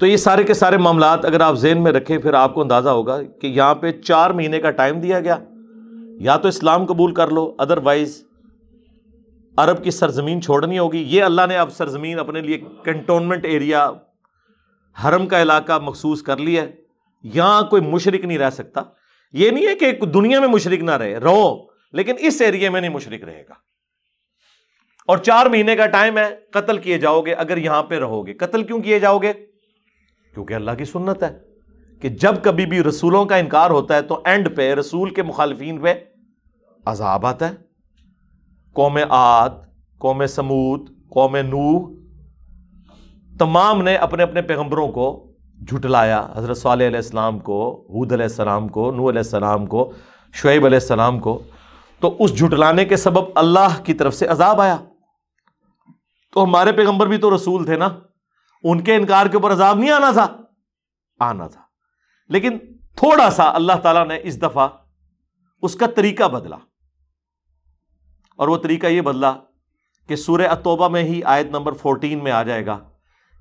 तो ये सारे के सारे मामला अगर आप जेन में रखें फिर आपको अंदाज़ा होगा कि यहाँ पे चार महीने का टाइम दिया गया या तो इस्लाम कबूल कर लो अदरवाइज़ अरब की सरजमीन छोड़नी होगी ये अल्लाह ने अब सरजमीन अपने लिए कंटोनमेंट एरिया हरम का इलाका मखसूस कर लिया है यहाँ कोई मुशरक नहीं रह सकता ये नहीं है कि दुनिया में मुशरक ना रहे रहो लेकिन इस एरिए में नहीं मुशरक रहेगा और चार महीने का टाइम है कत्ल किए जाओगे अगर यहाँ पे रहोगे कत्ल क्यों किए जाओगे क्योंकि अल्लाह की सुन्नत है कि जब कभी भी रसूलों का इनकार होता है तो एंड पे रसूल के मुखालफी पे अजाब आता है कौम आद कौम समूद कौम नूह तमाम ने अपने अपने पैगम्बरों को झुटलाया हज़रत सलाम को हूद सलाम को नू सलाम को शुएब सलाम को तो उस झुटलाने के सबब अल्लाह की तरफ से अजाब आया तो हमारे पैगम्बर भी तो रसूल थे ना उनके इनकार के ऊपर अजाब नहीं आना था आना था लेकिन थोड़ा सा अल्लाह ताला ने इस दफा उसका तरीका बदला और वो तरीका ये बदला कि सूर्य अतोबा में ही आयत नंबर फोर्टीन में आ जाएगा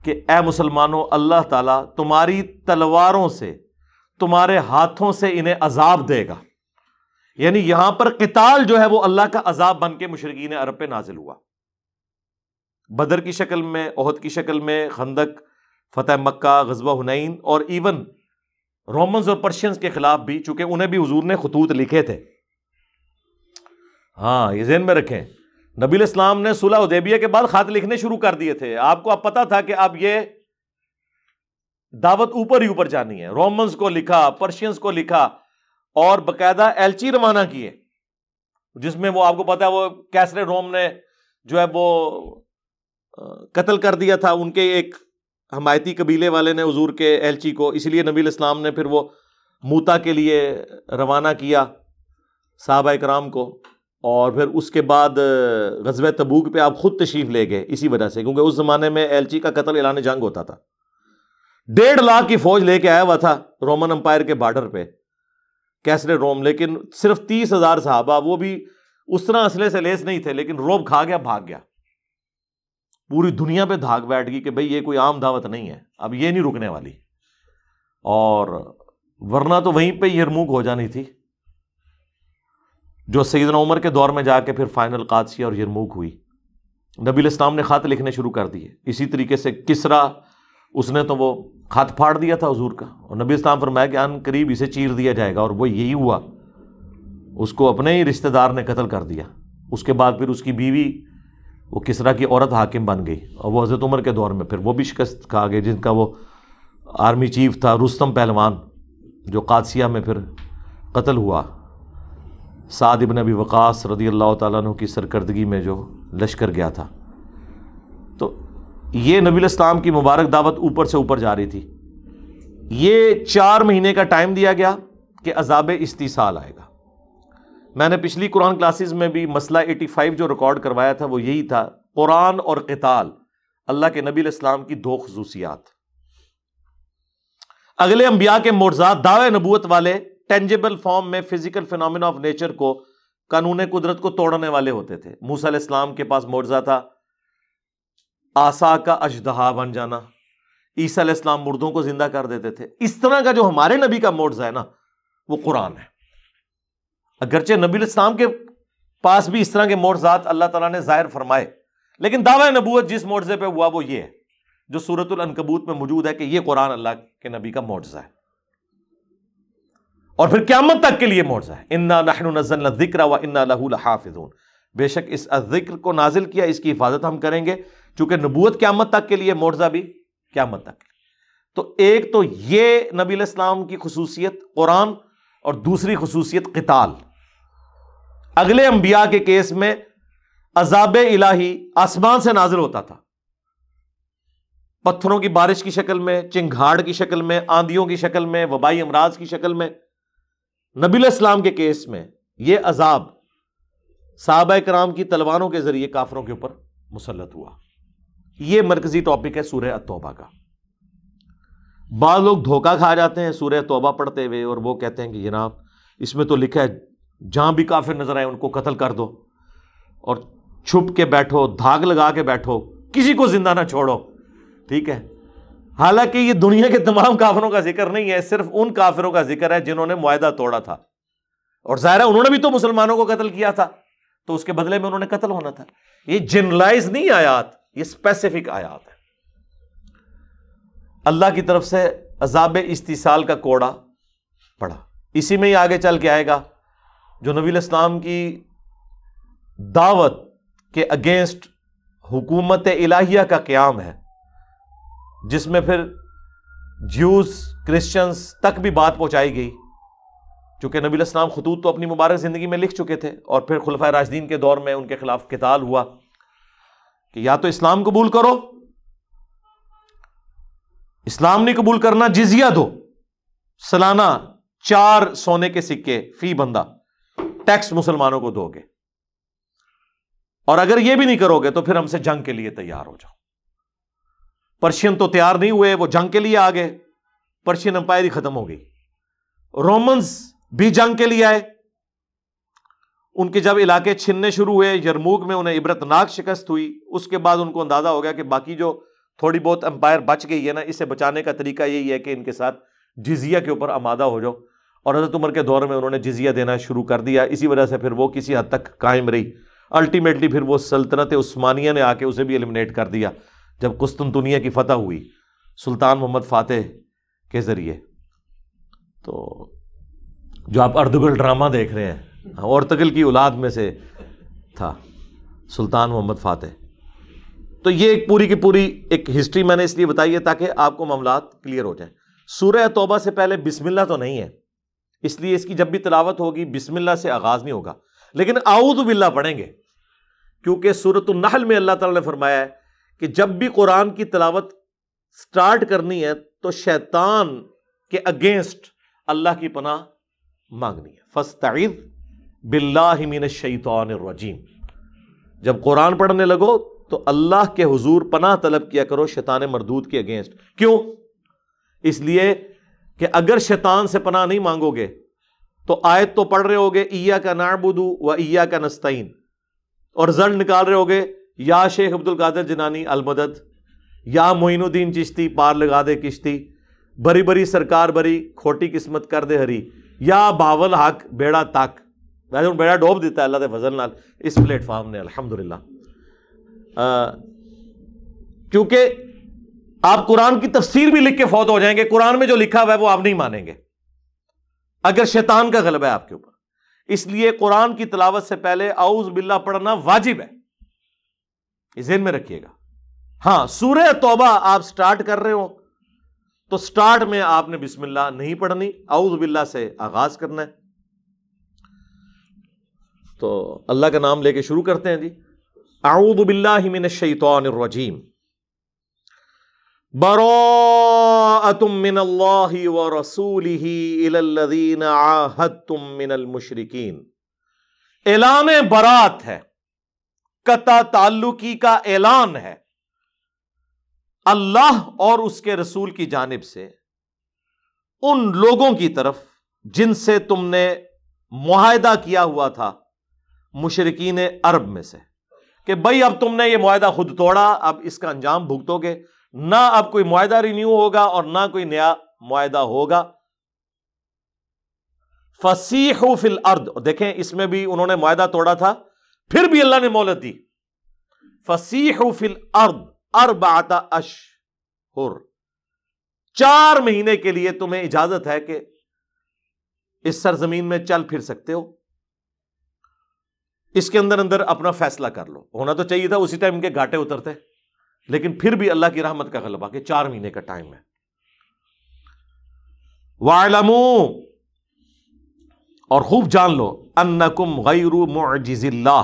कि ए मुसलमानों अल्लाह ताला तुम्हारी तलवारों से तुम्हारे हाथों से इन्हें अजाब देगा यानी यहां पर किताल जो है वो अल्लाह का अजाब बन के मुशरकिन अरब पे नाजिल हुआ बदर की शक्ल में ओहद की शक्ल में खंदक फ़तेह मक्का गजबा हुनैन और इवन रोमन्स और पर्शियंस के ख़िलाफ़ भी चूँकि उन्हें भी हजूर ने खतूत लिखे थे हाँ ये जहन में रखें नबील इस्लाम ने सुलह उदेबिया के बाद ख़त लिखने शुरू कर दिए थे आपको अब पता था कि अब ये दावत ऊपर ही ऊपर जानी है रोमन्स को लिखा पर्शियंस को लिखा और बाकायदा एलची रवाना किए जिसमें वो आपको पता है वो कैसरे रोम ने जो है वो कत्ल कर दिया था उनके एक हमायती कबीले वाले ने हजूर के एलची को इसलिए नबी इस्लाम ने फिर वो मूता के लिए रवाना किया साहबा कराम को और फिर उसके बाद गजब तबूक पर आप ख़ुद तशीफ ले गए इसी वजह से क्योंकि उस ज़माने में एल ची का कतल एलान जंग होता था डेढ़ लाख की फौज लेके आया हुआ था रोमन अम्पायर के बार्डर पर कैसरे रोम लेकिन सिर्फ तीस हज़ार साहबा वो भी उस तरह असले से लेस नहीं थे लेकिन रोब खा गया भाग गया पूरी दुनिया पे धाक बैठ गई कि भाई ये कोई आम दावत नहीं है अब ये नहीं रुकने वाली और वरना तो वहीं पे यरमूक हो जानी थी जो सईदन उमर के दौर में जाके फिर फाइनल कादसी और यरमूक हुई नबील इस्लाम ने ख़त लिखने शुरू कर दिए इसी तरीके से किसरा उसने तो वो ख़त फाड़ दिया था हजूर का और नबी इस्लाम फरमाया कि अन करीब इसे चीर दिया जाएगा और वो यही हुआ उसको अपने ही रिश्तेदार ने कत्ल कर दिया उसके बाद फिर उसकी बीवी वो किसरा की औरत हाकिम बन गई और वो हज़रत उमर के दौर में फिर वो भी शिकस्त खा गई जिनका वो आर्मी चीफ था रुस्तम पहलवान जो कादसिया में फिर कत्ल हुआ साद इबन अबी वक़ास रदी अल्लाह तु की सरकर्दगी में जो लश्कर गया था तो ये नबी इस्लाम की मुबारक दावत ऊपर से ऊपर जा रही थी ये चार महीने का टाइम दिया गया कि अजाब इस्तीसाल आएगा मैंने पिछली कुरान क्लासेस में भी मसला 85 जो रिकॉर्ड करवाया था वो यही था कुरान और कताल अल्लाह के नबी इस्लाम की दो खसूसियात अगले अंबिया के मोर्जात दावे नबूत वाले टेंजेबल फॉर्म में फिजिकल फिनोमिना ऑफ नेचर को कानून कुदरत को तोड़ने वाले होते थे मूसा इस्लाम के पास मोर्जा था आशा का अजदहा बन जाना ईसा इस्लाम मुर्दों को जिंदा कर देते थे इस तरह का जो हमारे नबी का मोर्जा है ना वो कुरान है अगरचे नबी इस्लाम के पास भी इस तरह के मोर्जात अल्लाह ताला ने जाहिर फरमाए लेकिन दावा नबूत जिस मोर्जे पर हुआ वो ये है जो सूरतुल अनकबूत में मौजूद है कि यह कुरान अल्लाह के नबी का मोर्जा है और फिर क्यामत तक के लिए मोर्जा है इन्ना नहन जिक्र व इन्ना लहूल बेशक इस जिक्र को नाजिल किया इसकी हिफाजत हम करेंगे चूंकि नबूत क्यामत तक के लिए मोर्जा भी क्यामत तक तो एक तो ये नबी इस्लाम की खसूसियत कुरान और दूसरी खसूसियत किताल अगले अंबिया के केस में अजाब इलाही आसमान से नाजिल होता था पत्थरों की बारिश की शक्ल में चिंघाड़ की शक्ल में आंधियों की शक्ल में वबाई अमराज की शक्ल में नबील इस्लाम के केस में यह अजाब साहब कराम की तलवारों के जरिए काफरों के ऊपर मुसलत हुआ यह मरकजी टॉपिक है सूर्य तोबा का बाद लोग धोखा खा जाते हैं सूर्य तोबा पढ़ते हुए और वो कहते हैं कि जनाब इसमें तो लिखा है जहाँ भी काफिर नज़र आए उनको कत्ल कर दो और छुप के बैठो धाग लगा के बैठो किसी को जिंदा ना छोड़ो ठीक है हालांकि ये दुनिया के तमाम काफिरों का जिक्र नहीं है सिर्फ उन काफिरों का जिक्र है जिन्होंने मुआदा तोड़ा था और ज़ाहिर उन्होंने भी तो मुसलमानों को कत्ल किया था तो उसके बदले में उन्होंने कत्ल होना था ये जनरलाइज नहीं आयात ये स्पेसिफिक आयात है अल्लाह की तरफ से अजाब इस्तीसाल का कोड़ा पड़ा इसी में ही आगे चल के आएगा जो नबी इस्लाम की दावत के अगेंस्ट हुकूमत इलाहिया का क्याम है जिसमें फिर ज्यूस क्रिश्चियंस तक भी बात पहुंचाई गई चूँकि नबी इस्लाम खतूत तो अपनी मुबारक ज़िंदगी में लिख चुके थे और फिर खुलफा राजदीन के दौर में उनके खिलाफ किताल हुआ कि या तो इस्लाम कबूल करो इस्लाम नहीं कबूल करना जिजिया दो सालाना चार सोने के सिक्के फी बंदा टैक्स मुसलमानों को दोगे और अगर यह भी नहीं करोगे तो फिर हमसे जंग के लिए तैयार हो जाओ पर्शियन तो तैयार नहीं हुए वो जंग के लिए आ गए पर्शियन अंपायर ही खत्म हो गई रोमन्स भी जंग के लिए आए उनके जब इलाके छिनने शुरू हुए यरमूग में उन्हें इबरतनाक शिकस्त हुई उसके बाद उनको अंदाजा हो गया कि बाकी जो थोड़ी बहुत अंपायर बच गई है ना इसे बचाने का तरीका यही है कि इनके साथ जिजिया के ऊपर आमादा हो जाओ और हज़रत उम्र के दौर में उन्होंने जज़िया देना शुरू कर दिया इसी वजह से फिर वो किसी हद तक कायम रही अल्टीमेटली फिर वो सल्तनत उस्मानिया ने आके उसे भी एलिमिनेट कर दिया जब कुस्तुनतुनिया की फ़तह हुई सुल्तान मोहम्मद फातेह के ज़रिए तो जो आप अर्दगुल ड्रामा देख रहे हैं हाँ, और तगल की औलाद में से था सुल्तान मोहम्मद फ़ातह तो ये एक पूरी की पूरी एक हिस्ट्री मैंने इसलिए बताई है ताकि आपको मामला क्लियर हो जाए सूर्य तोबा से पहले बिस्मिल्ला तो नहीं है इसलिए इसकी जब भी तलावत होगी बिस्मिल्ला से आगाज़ नहीं होगा लेकिन बिल्ला पढ़ेंगे क्योंकि सूरत नहल में अल्लाह ताला ने फरमाया है कि जब भी कुरान की तलावत स्टार्ट करनी है तो शैतान के अगेंस्ट अल्लाह की पनाह मांगनी है फस्तद बिल्लामिन शैतानरजीम जब कुरान पढ़ने लगो तो अल्लाह के हुजूर पनाह तलब किया करो शैतान मरदूद के अगेंस्ट क्यों इसलिए कि अगर शैतान से पनाह नहीं मांगोगे तो आयत तो पढ़ रहे होगे इया का नाबुदू व ईया का नस्तीन और जल्द निकाल रहे होगे या शेख अब्दुल कादर जनानी अलमदद या मोइनुद्दीन चिश्ती पार लगा दे किश्ती बरी बरी सरकार बरी खोटी किस्मत कर दे हरी या बावल हक बेड़ा ताक वैसे उन बेड़ा डोब देता है अल्लाह के फजल नाल इस प्लेटफॉर्म ने अल्हम्दुलिल्लाह क्योंकि आप कुरान की तफसीर भी लिख के फौत हो जाएंगे कुरान में जो लिखा हुआ है वो आप नहीं मानेंगे अगर शैतान का गलब है आपके ऊपर इसलिए कुरान की तलावत से पहले आउज बिल्ला पढ़ना वाजिब है जेन में रखिएगा हां सूर तोबा आप स्टार्ट कर रहे हो तो स्टार्ट में आपने बिस्मिल्ला नहीं पढ़नी आउज बिल्ला से आगाज करना है तो अल्लाह का नाम लेके शुरू करते हैं जी आऊद बिल्ला मिन शैतान रजीम बरोमिन व रसूल इलदीन आहतुम मिनल मुशरकिन एलान बरात है कता ताल्लुकी का ऐलान है अल्लाह और उसके रसूल की जानब से उन लोगों की तरफ जिनसे तुमने माहदा किया हुआ था मुशरकिन अरब में से कि भाई अब तुमने ये माहदा खुद तोड़ा अब इसका अंजाम भुगतोगे ना अब कोई मुआदा रिन्यू होगा और ना कोई नया मुआदा होगा फसीह फिल अर्द देखें इसमें भी उन्होंने मुआदा तोड़ा था फिर भी अल्लाह ने मोहलत दी फसीह फिल अर्द अरब आता अशहुर चार महीने के लिए तुम्हें इजाजत है कि इस सरजमीन में चल फिर सकते हो इसके अंदर अंदर अपना फैसला कर लो होना तो चाहिए था उसी टाइम के घाटे उतरते हैं लेकिन फिर भी अल्लाह की रहमत का गलबा के चार महीने का टाइम है वालमू और खूब जान लो अन्नकुम गैर मुजिजिल्ला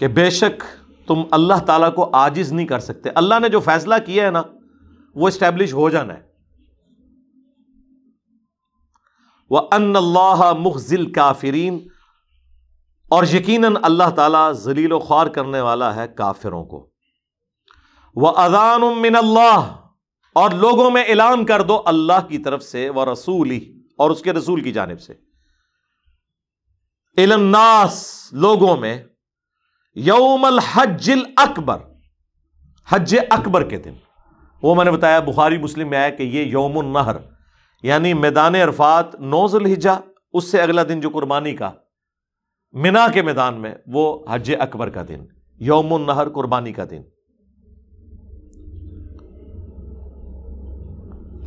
के बेशक तुम अल्लाह ताला को आजिज नहीं कर सकते अल्लाह ने जो फैसला किया है ना वो इस्टेब्लिश हो जाना है वह अन मुखजिल काफरीन और यकीनन अल्लाह ताला जलील ख्वार करने वाला है काफिरों को व अजान मिन अल्लाह और लोगों में ऐलान कर दो अल्लाह की तरफ से व ही और उसके रसूल की जानब से इलन्नास लोगों में यौमल हज्जिल अकबर हज अकबर के दिन वो मैंने बताया बुखारी मुस्लिम में आया कि ये यौम नहर यानी मैदान अरफात नौजुल हिजा उससे अगला दिन जो कुर्बानी का मिना के मैदान में वो हज अकबर का दिन यौम नहर कुर्बानी का दिन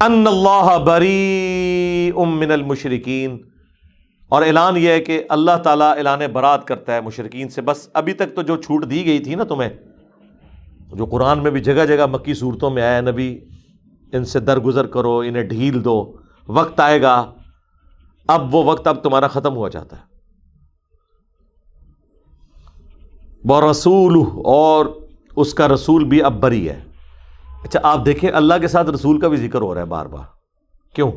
अल्लाह बरी उमिनल मुशरकिन और ऐलान यह है कि अल्लाह ताला ऐलान बरात करता है मुशरकिन से बस अभी तक तो जो छूट दी गई थी ना तुम्हें जो कुरान में भी जगह जगह मक्की सूरतों में आया नबी इनसे दरगुजर करो इन्हें ढील दो वक्त आएगा अब वो वक्त अब तुम्हारा ख़त्म हुआ जाता है ब रसूल और उसका रसूल भी अब बरी है अच्छा आप देखें अल्लाह के साथ रसूल का भी जिक्र हो रहा है बार बार क्यों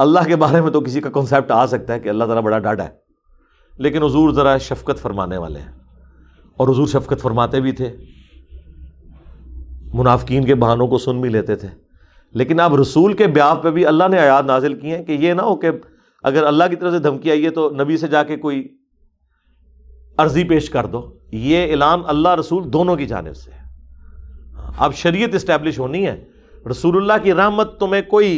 अल्लाह के बारे में तो किसी का कॉन्सेप्ट आ सकता है कि अल्लाह तला बड़ा डाटा है लेकिन हजूर ज़रा शफकत फरमाने वाले हैं और हजूर शफकत फरमाते भी थे मुनाफिकीन के बहानों को सुन भी लेते थे लेकिन आप रसूल के ब्याह पे भी अल्लाह ने आयात नाजिल की हैं कि ये ना हो कि अगर अल्लाह की तरफ से धमकी आई है तो नबी से जाके कोई अर्जी पेश कर दो ये ऐलान अल्लाह रसूल दोनों की जानब से है अब शरीयत इस्टेब्लिश होनी है रसूलुल्लाह की रहमत तुम्हें कोई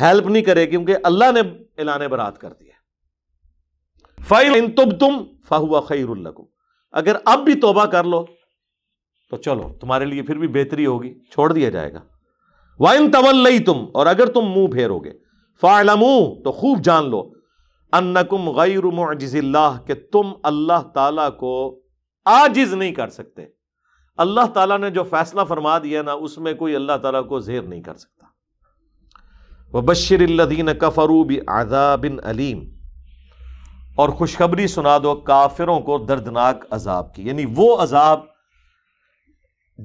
हेल्प नहीं करे क्योंकि अल्लाह ने एलान बरात कर दिया फाइल इन तुब तुम फाहुआ खैरकुम अगर अब भी तोबा कर लो तो चलो तुम्हारे लिए फिर भी बेहतरी होगी छोड़ दिया जाएगा वाइन तवल तुम और अगर तुम मुंह फेरोगे फ़ालमू तो खूब जान लो अन्नकुम गैर मुजिल्लाह के तुम अल्लाह ताला को आजिज नहीं कर सकते अल्लाह ताला ने जो फैसला फरमा दिया ना उसमें कोई अल्लाह ताला को जेर नहीं कर सकता वह बशरदीन कफरूब बिन अलीम और खुशखबरी सुना दो काफिरों को दर्दनाक अजाब की यानी वो अजाब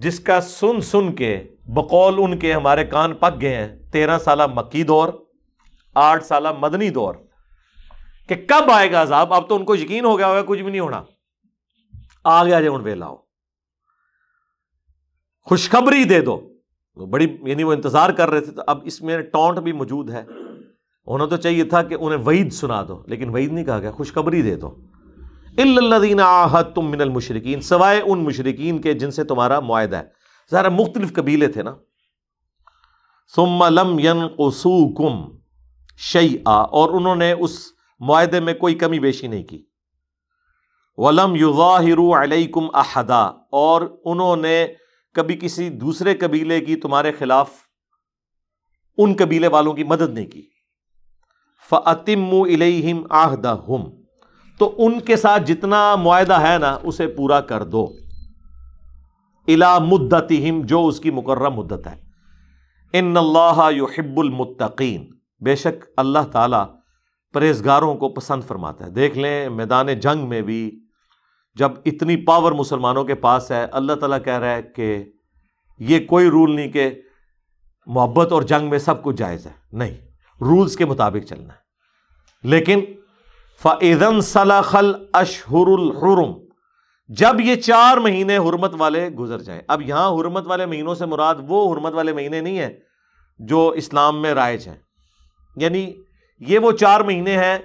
जिसका सुन सुन के बकौल उनके हमारे कान पक गए हैं तेरह साल मक्की दौर आठ साल मदनी दौर कि कब आएगा अजाब अब तो उनको यकीन हो गया होगा कुछ भी नहीं होना आ गया जो उन वेलाओ खुशखबरी दे दो बड़ी यानी वो इंतज़ार कर रहे थे तो अब इसमें टॉन्ट भी मौजूद है होना तो चाहिए था कि उन्हें वईद सुना दो लेकिन वईद नहीं कहा गया खुशखबरी दे दो इल्लदीन आहद तुम मिनल मुशरकिन सवाए उन मुशरकिन के जिनसे तुम्हारा माहदा है ज़रा मुख्तलिफ कबीले थे ना सुम यन कुम शई आ और उन्होंने उस माहदे में कोई कमी बेशी नहीं की वलम युवा अलैकुम अहदा और उन्होंने कभी किसी दूसरे कबीले की तुम्हारे खिलाफ उन कबीले वालों की मदद नहीं की फ़तिम इलेम आहदा हम तो उनके साथ जितना मुआदा है ना उसे पूरा कर दो इला मुद्दतिहिम जो उसकी मुकर्र मुद्दत है इन अल्लाह बेशक अल्लाह ताला परहेजगारों को पसंद फरमाता है देख लें मैदान जंग में भी जब इतनी पावर मुसलमानों के पास है अल्लाह ताला कह रहा है कि ये कोई रूल नहीं कि मोहब्बत और जंग में सब कुछ जायज़ है नहीं रूल्स के मुताबिक चलना है लेकिन फ़ैदन सलाखल अशहरम जब ये चार महीने हुरमत वाले गुजर जाए अब यहाँ हुरमत वाले महीनों से मुराद वो हुरमत वाले महीने नहीं हैं जो इस्लाम में राइज हैं यानी ये वो चार महीने हैं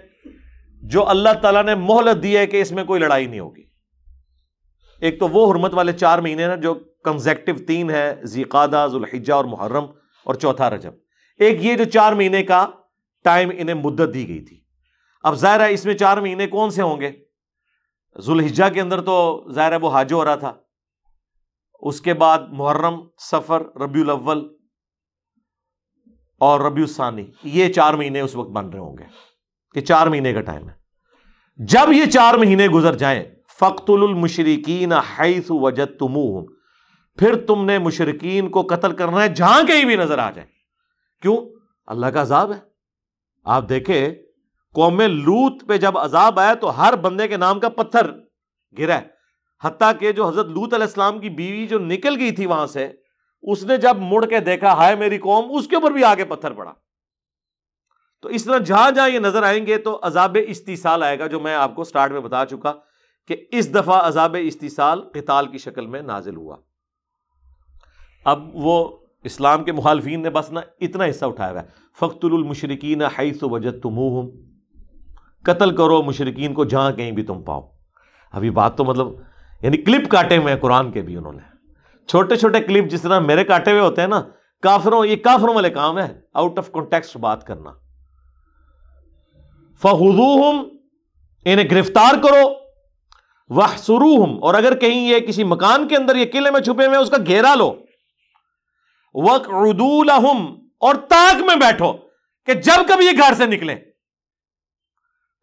जो अल्लाह ताला ने मोहलत दी है कि इसमें कोई लड़ाई नहीं होगी एक तो वो हरमत वाले चार महीने हैं जो कंजेक्टिव तीन है जीकादा जुल्हिजा और मुहर्रम और चौथा रजब एक ये जो चार महीने का टाइम इन्हें मुद्दत दी गई थी अब ज़ाहिर है इसमें चार महीने कौन से होंगे जुल्हिजा के अंदर तो ज़ाहिर है वो हाजो हो रहा था उसके बाद मुहर्रम सफ़र रबी अव्वल और रबी सानी ये चार महीने उस वक्त बन रहे होंगे ये चार महीने का टाइम है जब ये चार महीने गुजर जाएं फ़ख्तुलमशरकिन हैस वजत तुमूह फिर तुमने मुशरकिन को कतल करना है जहां कहीं भी नजर आ जाए क्यों अल्लाह का अजाब है आप देखे कौम लूत पे जब अजाब आया तो हर बंदे के नाम का पत्थर गिरा है हती के जो हजरत लूत अलैहिस्सलाम की बीवी जो निकल गई थी वहां से उसने जब मुड़ के देखा हाय मेरी कौम उसके ऊपर भी आगे पत्थर पड़ा तो इस तरह जहां जहां ये नजर आएंगे तो अजाब इस्तीसाल आएगा जो मैं आपको स्टार्ट में बता चुका कि इस दफ़ा अजाब इस्तीसाल कताल की शक्ल में नाजिल हुआ अब वो इस्लाम के मुहालफी ने बस ना इतना हिस्सा उठाया हुआ है फ़ख्तुलमशरकिन सो वजत तुम हम कतल करो मुशरकिन को जहाँ कहीं भी तुम पाओ अभी बात तो मतलब यानी क्लिप काटे हुए हैं कुरान के भी उन्होंने छोटे छोटे क्लिप जिस तरह मेरे काटे हुए होते हैं ना काफरों ये काफरों वाले काम है आउट ऑफ कॉन्टेक्स्ट बात करना हम इन्हें गिरफ्तार करो वह सुरूहम और अगर कहीं ये किसी मकान के अंदर ये किले में छुपे हुए उसका घेरा लो वक हम और ताक में बैठो कि जब कभी ये घर से निकले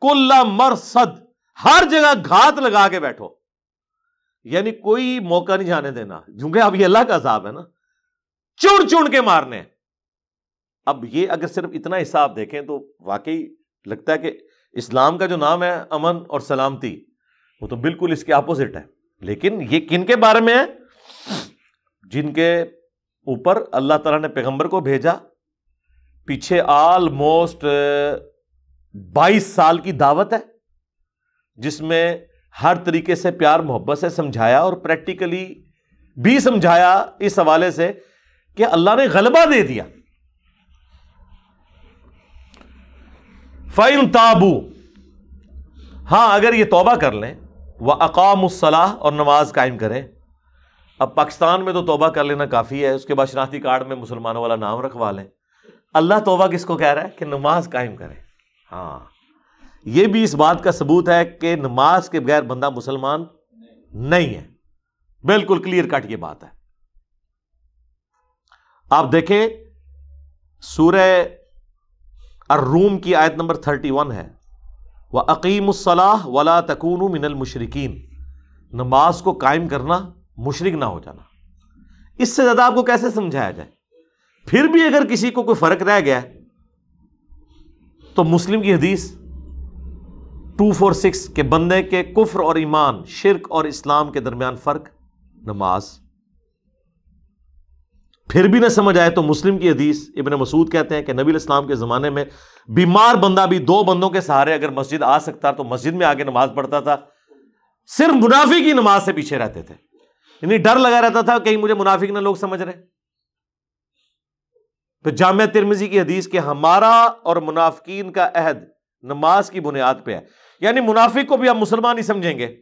कुल्ला मर सद हर जगह घात लगा के बैठो यानी कोई मौका नहीं जाने देना क्योंकि अब ये अल्लाह का अजाब है ना चुन चुन के मारने अब ये अगर सिर्फ इतना हिसाब देखें तो वाकई लगता है कि इस्लाम का जो नाम है अमन और सलामती वो तो बिल्कुल इसके अपोजिट है लेकिन ये किन के बारे में है जिनके ऊपर अल्लाह तला ने पैगंबर को भेजा पीछे ऑलमोस्ट 22 साल की दावत है जिसमें हर तरीके से प्यार मोहब्बत से समझाया और प्रैक्टिकली भी समझाया इस हवाले से कि अल्लाह ने गलबा दे दिया फाइन ताबू हां अगर ये तौबा कर लें व अकामसलाह और नमाज कायम करें अब पाकिस्तान में तो तोबा कर लेना काफ़ी है उसके बाद शनाती कार्ड में मुसलमानों वाला नाम रखवा लें अल्लाह तोबा किसको कह रहा है कि नमाज कायम करें हाँ ये भी इस बात का सबूत है कि नमाज के बगैर बंदा मुसलमान नहीं है बिल्कुल क्लियर कट ये बात है आप देखें सूर्य और रूम की आयत नंबर थर्टी वन है व उसलाह वला तकून मिनलमशरकिन नमाज को कायम करना मुशरक ना हो जाना इससे ज़्यादा आपको कैसे समझाया जाए फिर भी अगर किसी को कोई फ़र्क रह गया तो मुस्लिम की हदीस टू फोर सिक्स के बंदे के कुफ्र और ईमान शिरक और इस्लाम के दरमियान फ़र्क नमाज फिर भी ना समझ आए तो मुस्लिम की हदीस इबन मसूद कहते हैं कि नबी इस्लाम के ज़माने में बीमार बंदा भी दो बंदों के सहारे अगर मस्जिद आ सकता तो मस्जिद में आके नमाज पढ़ता था सिर्फ मुनाफिक की नमाज से पीछे रहते थे यानी डर लगा रहता था कहीं मुझे मुनाफिक ना लोग समझ रहे तो जाम तिरमिजी की हदीस के हमारा और मुनाफिकीन का अहद नमाज की बुनियाद पर है यानी मुनाफिक को भी आप मुसलमान ही समझेंगे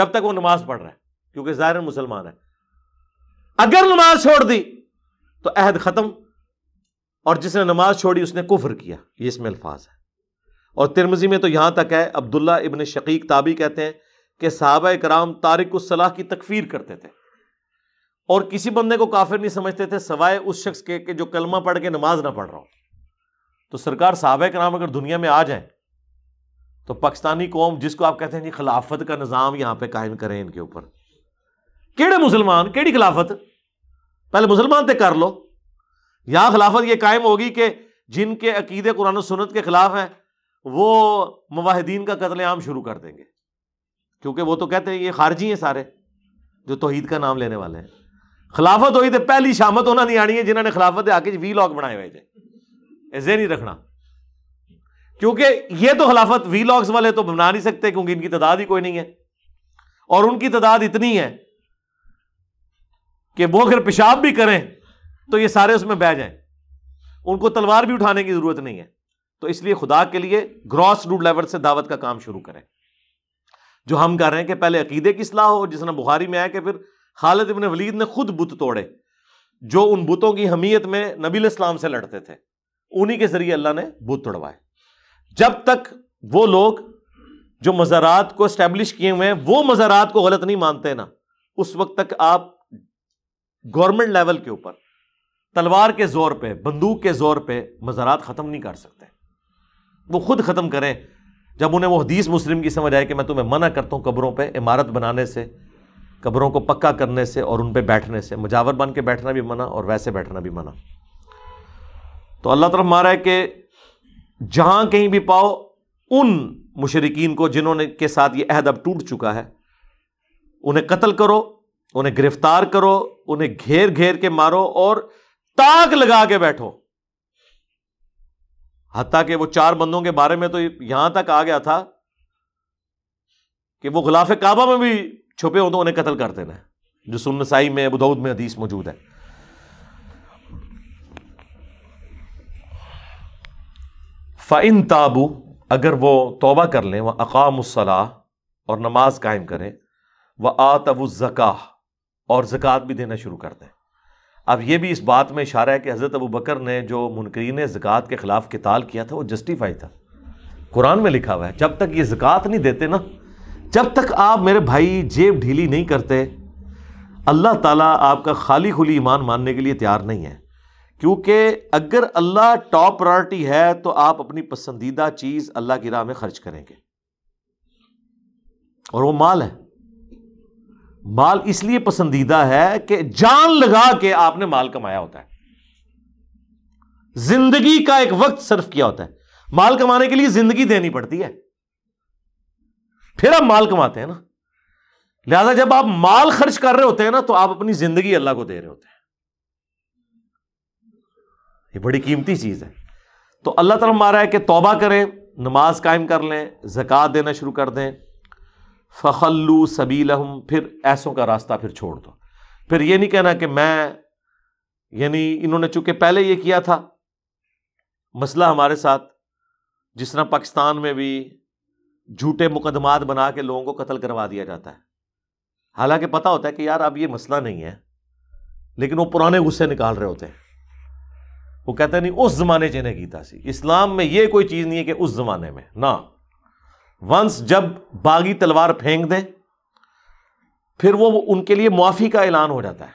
जब तक वो नमाज पढ़ रहा है क्योंकि जाहिर मुसलमान है अगर नमाज छोड़ दी तो अहद खत्म और जिसने नमाज छोड़ी उसने कुफर किया ये इसमें अल्फाज है और तिरमजी में तो यहां तक है अब्दुल्ला इबन शकीक ताबी कहते हैं कि साहब कराम तारिक सलाह की तकफीर करते थे और किसी बंदे को काफिर नहीं समझते थे सवाए उस शख्स के, के जो कलमा पढ़ के नमाज ना पढ़ रहा हो तो सरकार साहब कराम अगर दुनिया में आ जाए तो पाकिस्तानी कौम जिसको आप कहते हैं जी खिलाफत का निज़ाम यहां पर कायम करें इनके ऊपर केड़े मुसलमान केड़ी खिलाफत पहले मुसलमान तो कर लो यहां खिलाफत यह कायम होगी कि जिनके अकीदे कुरान सुनत के ख़िलाफ़ हैं वो मवाहदीन का कत्लेआम शुरू कर देंगे क्योंकि वो तो कहते हैं ये खारजी हैं सारे जो तोहीद का नाम लेने वाले हैं खिलाफत हुई तो पहली शामत होना नहीं आनी है जिन्होंने खिलाफत आके वी लॉग बनाए हुए थे ऐसे नहीं रखना क्योंकि ये तो खिलाफत वी लॉग्स वाले तो बना नहीं सकते क्योंकि इनकी तादाद ही कोई नहीं है और उनकी तादाद इतनी है कि वो अगर पेशाब भी करें तो ये सारे उसमें बह जाए उनको तलवार भी उठाने की जरूरत नहीं है तो इसलिए खुदा के लिए ग्रॉस रूट लेवल से दावत का काम शुरू करें जो हम कह रहे हैं कि पहले अकीदे की सलाह हो जिसने तरह बुखारी में आया कि फिर खालिद इबन वलीद ने खुद बुत तोड़े जो उन बुतों की हमीयत में नबी इस्लाम से लड़ते थे उन्हीं के जरिए अल्लाह ने बुत तोड़वाए जब तक वो लोग जो मज़ारात को इस्टेब्लिश किए हुए हैं वो मज़ारात को गलत नहीं मानते ना उस वक्त तक आप गवर्नमेंट लेवल के ऊपर तलवार के ज़ोर पर बंदूक के ज़ोर पर मज़ारात ख़त्म नहीं कर सकते वो खुद ख़त्म करें जब उन्हें वो हदीस मुस्लिम की समझ आए कि मैं तुम्हें मना करता हूँ कब्रों पर इमारत बनाने से कब्रों को पक्का करने से और उन पर बैठने से मजावर बन के बैठना भी मना और वैसे बैठना भी मना तो अल्लाह तरफ मारा है कि जहां कहीं भी पाओ उन मुशरकिन को जिन्होंने के साथ ये अहद अब टूट चुका है उन्हें कत्ल करो उन्हें गिरफ्तार करो उन्हें घेर घेर के मारो और ताक लगा के बैठो हत्या के वो चार बंदों के बारे में तो यहां तक आ गया था कि वो गुलाफ काबा में भी छुपे हो तो उन्हें कत्ल कर देना जो सुनसाई में अबूदौद में हदीस मौजूद है फ़ाइन ताबू अगर वो तोबा कर लें वह अकामसला और नमाज कायम करें वह आतबुज़का और जक़ात भी देना शुरू कर दें अब ये भी इस बात में इशारा है कि हज़रत अबू बकर ने जो मुनकरीन ज़क़ात के ख़िलाफ़ किताल किया था वो जस्टिफाई था कुरान में लिखा हुआ है जब तक ये ज़क़ात नहीं देते ना जब तक आप मेरे भाई जेब ढीली नहीं करते अल्लाह ताला आपका खाली खुली ईमान मानने के लिए तैयार नहीं है क्योंकि अगर अल्लाह टॉप प्रायोरिटी है तो आप अपनी पसंदीदा चीज़ अल्लाह की राह में खर्च करेंगे और वो माल है माल इसलिए पसंदीदा है कि जान लगा के आपने माल कमाया होता है जिंदगी का एक वक्त सर्फ किया होता है माल कमाने के लिए जिंदगी देनी पड़ती है फिर आप माल कमाते हैं ना लिहाजा जब आप माल खर्च कर रहे होते हैं ना तो आप अपनी जिंदगी अल्लाह को दे रहे होते हैं ये बड़ी कीमती चीज है तो अल्लाह तरफ मारा है कि तौबा करें नमाज कायम कर लें जक़ात देना शुरू कर दें फल्लू फ़खल्लू सबीलहम फिर ऐसों का रास्ता फिर छोड़ दो फिर ये नहीं कहना कि मैं यानी इन्होंने चूंकि पहले ये किया था मसला हमारे साथ जिस तरह पाकिस्तान में भी झूठे मुकदमात बना के लोगों को कत्ल करवा दिया जाता है हालांकि पता होता है कि यार अब ये मसला नहीं है लेकिन वो पुराने गुस्से निकाल रहे होते हैं वो कहते हैं नहीं उस जमाने से गीता सी इस्लाम में ये कोई चीज़ नहीं है कि उस जमाने में ना वंस जब बागी तलवार फेंक दें फिर वो उनके लिए मुआफ़ी का ऐलान हो जाता है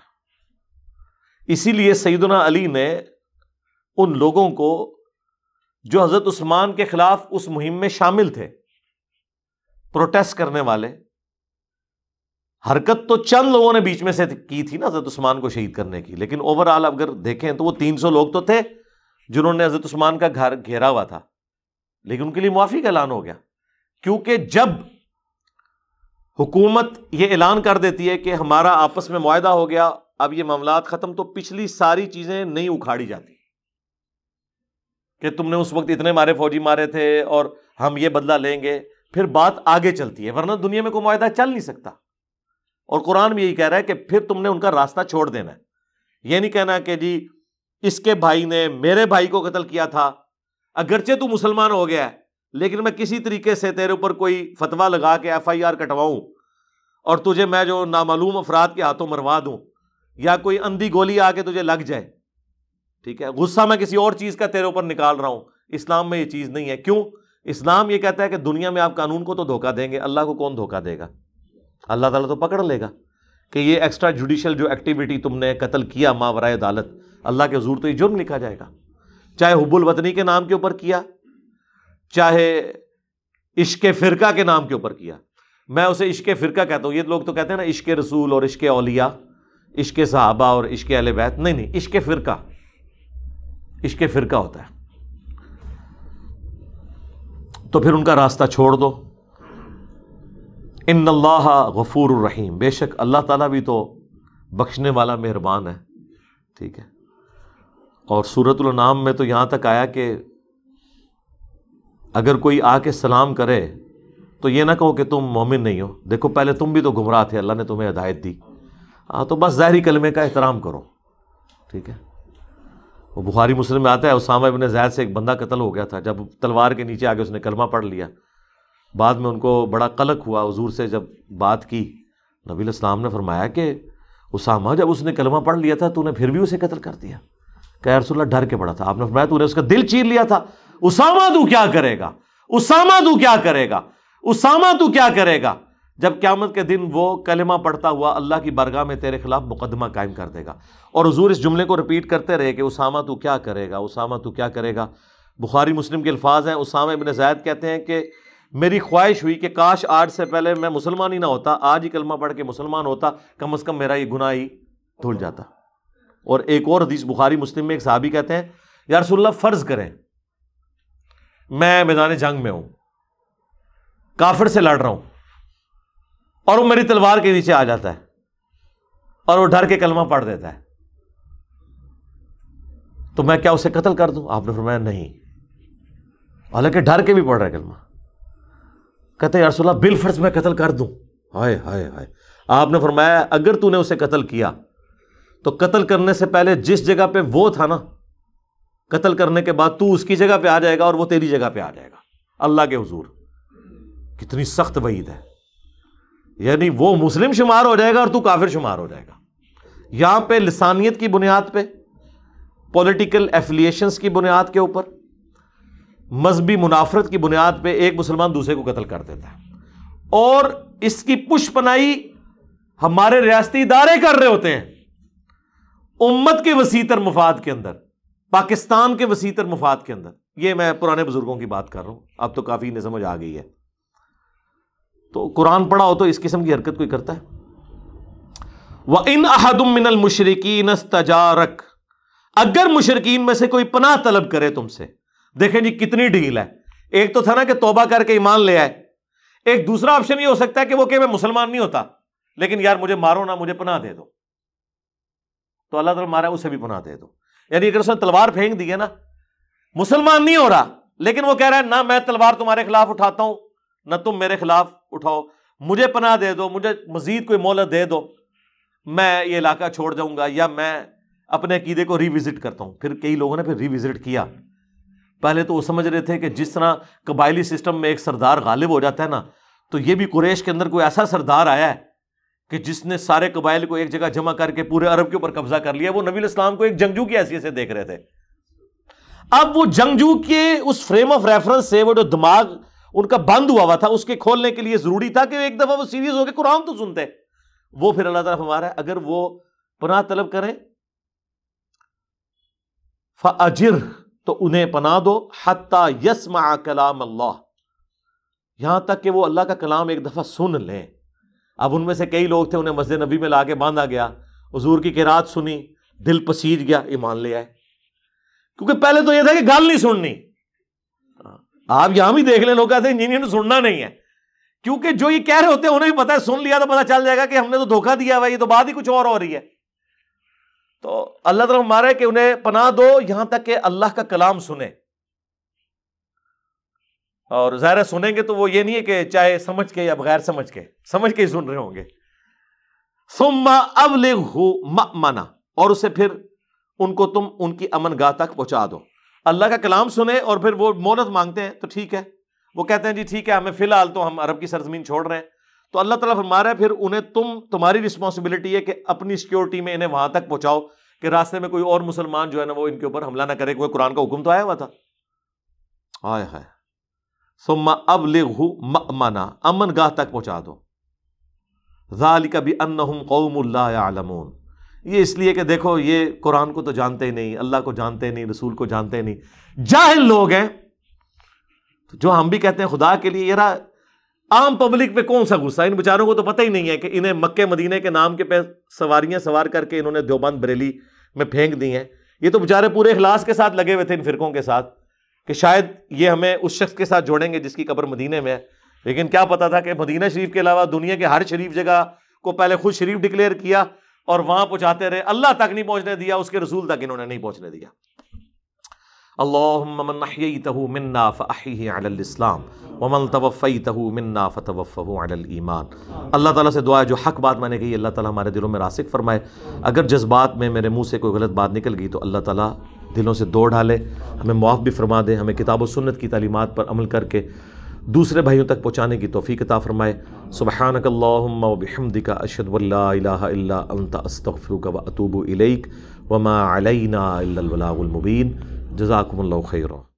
इसीलिए सईदना अली ने उन लोगों को जो हज़रत उस्मान के ख़िलाफ़ उस मुहिम में शामिल थे प्रोटेस्ट करने वाले हरकत तो चंद लोगों ने बीच में से की थी ना हज़रत उस्मान को शहीद करने की लेकिन ओवरऑल अगर देखें तो वो तीन सौ लोग तो थे जिन्होंने हज़रत उस्मान का घर घेरा हुआ था लेकिन उनके लिए मुआफ़ी का ऐलान हो गया क्योंकि जब हुकूमत यह ऐलान कर देती है कि हमारा आपस में मुआदा हो गया अब यह मामला ख़त्म तो पिछली सारी चीज़ें नहीं उखाड़ी जाती कि तुमने उस वक्त इतने मारे फौजी मारे थे और हम ये बदला लेंगे फिर बात आगे चलती है वरना दुनिया में कोई मुआदा चल नहीं सकता और कुरान भी यही कह रहा है कि फिर तुमने उनका रास्ता छोड़ देना है ये नहीं कहना कि जी इसके भाई ने मेरे भाई को कत्ल किया था अगरचे तू मुसलमान हो गया है लेकिन मैं किसी तरीके से तेरे ऊपर कोई फतवा लगा के एफ आई आर कटवाऊँ और तुझे मैं जो नामालूम अफराद के हाथों मरवा दूँ या कोई अंधी गोली आके तुझे लग जाए ठीक है गुस्सा मैं किसी और चीज़ का तेरे ऊपर निकाल रहा हूँ इस्लाम में ये चीज़ नहीं है क्यों इस्लाम ये कहता है कि दुनिया में आप कानून को तो धोखा देंगे अल्लाह को कौन धोखा देगा अल्लाह ताला तो पकड़ लेगा कि ये एक्स्ट्रा जुडिशल जो एक्टिविटी तुमने कत्ल किया मावरा अदालत अल्लाह के हजूर तो ये जुर्म लिखा जाएगा चाहे हुबुल वतनी के नाम के ऊपर किया चाहे इश्क फ़िरका के नाम के ऊपर किया मैं उसे इश्क फ़िरका कहता हूँ ये लोग तो कहते हैं ना इश्क रसूल और इश्क अलिया इश्क साहबा और इश्क अल बैत नहीं नहीं इश्क फ़िरका इश्क फ़िरका होता है तो फिर उनका रास्ता छोड़ दो इन अल्लाह गफूर रहीम बेशक अल्लाह ताला भी तो बख्शने वाला मेहरबान है ठीक है और सूरतुल नाम में तो यहाँ तक आया कि अगर कोई आके सलाम करे तो ये ना कहो कि तुम मोमिन नहीं हो देखो पहले तुम भी तो गुमराह थे अल्लाह ने तुम्हें हदायत दी हाँ तो बस ज़ाहरी कलमे का एहतराम करो ठीक है वो बुखारी मुस्लिम में आता है उसामा इबन जैद से एक बंदा कत्ल हो गया था जब तलवार के नीचे आगे उसने कलमा पढ़ लिया बाद में उनको बड़ा कलक हुआ हजूर से जब बात की नबी इस्लाम ने फरमाया कि उसामा जब उसने कलमा पढ़ लिया था तूने फिर भी उसे कत्ल कर दिया कह रसुल्ला डर के पड़ा था आपने फरमाया तूने उसका दिल चीर लिया था उसामा तू क्या करेगा उसामा तू क्या करेगा उसामा तू क्या करेगा जब क्यामत के दिन वो कलमा पढ़ता हुआ अल्लाह की बरगाह में तेरे खिलाफ मुकदमा कायम कर देगा और हजूर इस जुमले को रिपीट करते रहे कि उसामा तू क्या करेगा उसामा तू क्या करेगा बुखारी मुस्लिम के अल्फाज हैं उसामा इबन जैद कहते हैं कि मेरी ख्वाहिश हुई कि काश आज से पहले मैं मुसलमान ही ना होता आज ही कलमा पढ़ के मुसलमान होता कम अज़ कम मेरा ये गुनाह ही धुल जाता और एक और हदीस बुखारी मुस्लिम में एक साहबी कहते हैं यार रसुल्ला फ़र्ज़ करें मैं मैदान जंग में हूं काफिर से लड़ रहा हूं और वो मेरी तलवार के नीचे आ जाता है और वो डर के कलमा पढ़ देता है तो मैं क्या उसे कत्ल कर दू आपने फरमाया नहीं हालांकि डर के भी पढ़ रहा है कलमा कहते यारसोल्ला बिलफर्ज मैं कत्ल कर दू हाय हाय हाय आपने फरमाया अगर तूने उसे कत्ल किया तो कत्ल करने से पहले जिस जगह पे वो था ना कत्ल करने के बाद तू उसकी जगह पे आ जाएगा और वो तेरी जगह पे आ जाएगा अल्लाह के हजूर कितनी सख्त वहीद है यानी वो मुस्लिम शुमार हो जाएगा और तू काफिर शुमार हो जाएगा यहाँ पे लसानियत की बुनियाद पे पॉलिटिकल एफिलिएशंस की बुनियाद के ऊपर मजहबी मुनाफरत की बुनियाद पे एक मुसलमान दूसरे को कत्ल कर देता है और इसकी पुष्पनाई हमारे रियासती इदारे कर रहे होते हैं उम्मत के वसीतर मुफाद के अंदर पाकिस्तान के वसीतर मुफाद के अंदर ये मैं पुराने बुजुर्गों की बात कर रहा हूं अब तो काफ़ी इन्हें समझ आ गई है तो कुरान पढ़ा हो तो इस किस्म की हरकत कोई करता है व इन अहदमिनल मुशरकिन तजारक अगर मुशरकिन में से कोई पनाह तलब करे तुमसे देखें जी कितनी डील है एक तो था ना कि तोबा करके ईमान ले आए एक दूसरा ऑप्शन ये हो सकता है कि वो कि मैं मुसलमान नहीं होता लेकिन यार मुझे मारो ना मुझे पनाह दे दो तो अल्लाह तला मारा उसे भी पनाह दे दो यानी अगर उसने तलवार फेंक दी है ना मुसलमान नहीं हो रहा लेकिन वो कह रहा है ना मैं तलवार तुम्हारे खिलाफ उठाता हूं ना तुम मेरे खिलाफ उठाओ मुझे पनाह दे दो मुझे मजीद कोई मोहलत दे दो मैं ये इलाका छोड़ जाऊंगा या मैं अपने अकीदे को रिविजिट करता हूँ फिर कई लोगों ने फिर रिविजिट किया पहले तो वो समझ रहे थे कि जिस तरह कबायली सिस्टम में एक सरदार गालिब हो जाता है ना तो ये भी कुरेश के अंदर कोई ऐसा सरदार आया है कि जिसने सारे कबाइल को एक जगह जमा करके पूरे अरब के ऊपर कब्जा कर लिया वो नबी इस्लाम को एक जंगजू की हैसियत से देख रहे थे अब वो जंगजू के उस फ्रेम ऑफ रेफरेंस से वो जो दिमाग उनका बंद हुआ हुआ था उसके खोलने के लिए जरूरी था कि एक दफा वो सीरियस होकर कुरान तो सुनते वो फिर अल्लाह तरफ हमारा अगर वो पनाह तलब करें फिर तो उन्हें पनाह दो हत्ता यसमा कलाम अल्लाह यहां तक कि वो अल्लाह का कलाम एक दफा सुन लें अब उनमें से कई लोग थे उन्हें मस्जिद नबी में ला के बांधा गया हजूर की किरात सुनी दिल पसीज गया ईमान ले आए क्योंकि पहले तो यह था कि गाल नहीं सुननी आप यहां भी देख ले लोग कहते इंजीनियर सुनना नहीं है क्योंकि जो ये कह रहे होते हैं उन्हें भी पता है सुन लिया तो पता चल जाएगा कि हमने तो धोखा दिया हुआ ये तो बात ही कुछ और हो रही है तो अल्लाह तला मारे कि उन्हें पनाह दो यहां तक कि अल्लाह का कलाम सुने और ज़ाहिर सुनेंगे तो वो ये नहीं है कि चाहे समझ के या बगैर समझ के समझ के ही सुन रहे होंगे सुम्मा अब ले मना और उसे फिर उनको तुम उनकी अमन गाह तक पहुँचा दो अल्लाह का कलाम सुने और फिर वो मोहलत मांगते हैं तो ठीक है वो कहते हैं जी ठीक है हमें फ़िलहाल तो हम अरब की सरजमीन छोड़ रहे हैं तो अल्लाह ताला फरमा रहा फिर उन्हें तुम तुम्हारी रिस्पॉन्सिबिलिटी है कि अपनी सिक्योरिटी में इन्हें वहाँ तक पहुँचाओ कि रास्ते में कोई और मुसलमान जो है ना वो इनके ऊपर हमला ना करे कोई कुरान का हुक्म तो आया हुआ था हाय हाय सुम्मा अब लिघु मना अमन गाह तक पहुँचा दो ज़ालिक भी अनहम कौमल्लामून ये इसलिए कि देखो ये कुरान को तो जानते ही नहीं अल्लाह को जानते नहीं रसूल को जानते नहीं जाहिल लोग हैं तो जो हम भी कहते हैं खुदा के लिए यारा आम पब्लिक पे कौन सा गुस्सा इन बेचारों को तो पता ही नहीं है कि इन्हें मक्के मदीने के नाम के पे सवारियां सवार करके इन्होंने देवबंद बरेली में फेंक दी हैं ये तो बेचारे पूरे इखलास के साथ लगे हुए थे इन फिरकों के साथ कि शायद ये हमें उस शख्स के साथ जोड़ेंगे जिसकी कब्र मदीने में है लेकिन क्या पता था कि मदीना शरीफ के अलावा दुनिया के हर शरीफ जगह को पहले खुद शरीफ डिक्लेयर किया और वहां पहुंचाते रहे अल्लाह तक नहीं पहुंचने दिया उसके रसूल तक इन्होंने नहीं पहुंचने दिया मन्ना अल्लाह ताला से दुआ है जो हक बात मैंने कही अल्लाह ताला हमारे दिलों में रासिक फरमाए अगर जज्बात में मेरे मुंह से कोई गलत बात निकल गई तो अल्लाह ताला दिलों से दौड़ डाले हमें मुआफ़ भी फरमा दें हमें किताब सुन्नत की तलीमत पर अमल करके दूसरे भाइयों तक पहुँचाने की तोफ़ी कता फ़रमाए सुबहानकमदिका का अशद अस्तफ़रू व अतूब इलेक वमा अलैना मुबीन खैर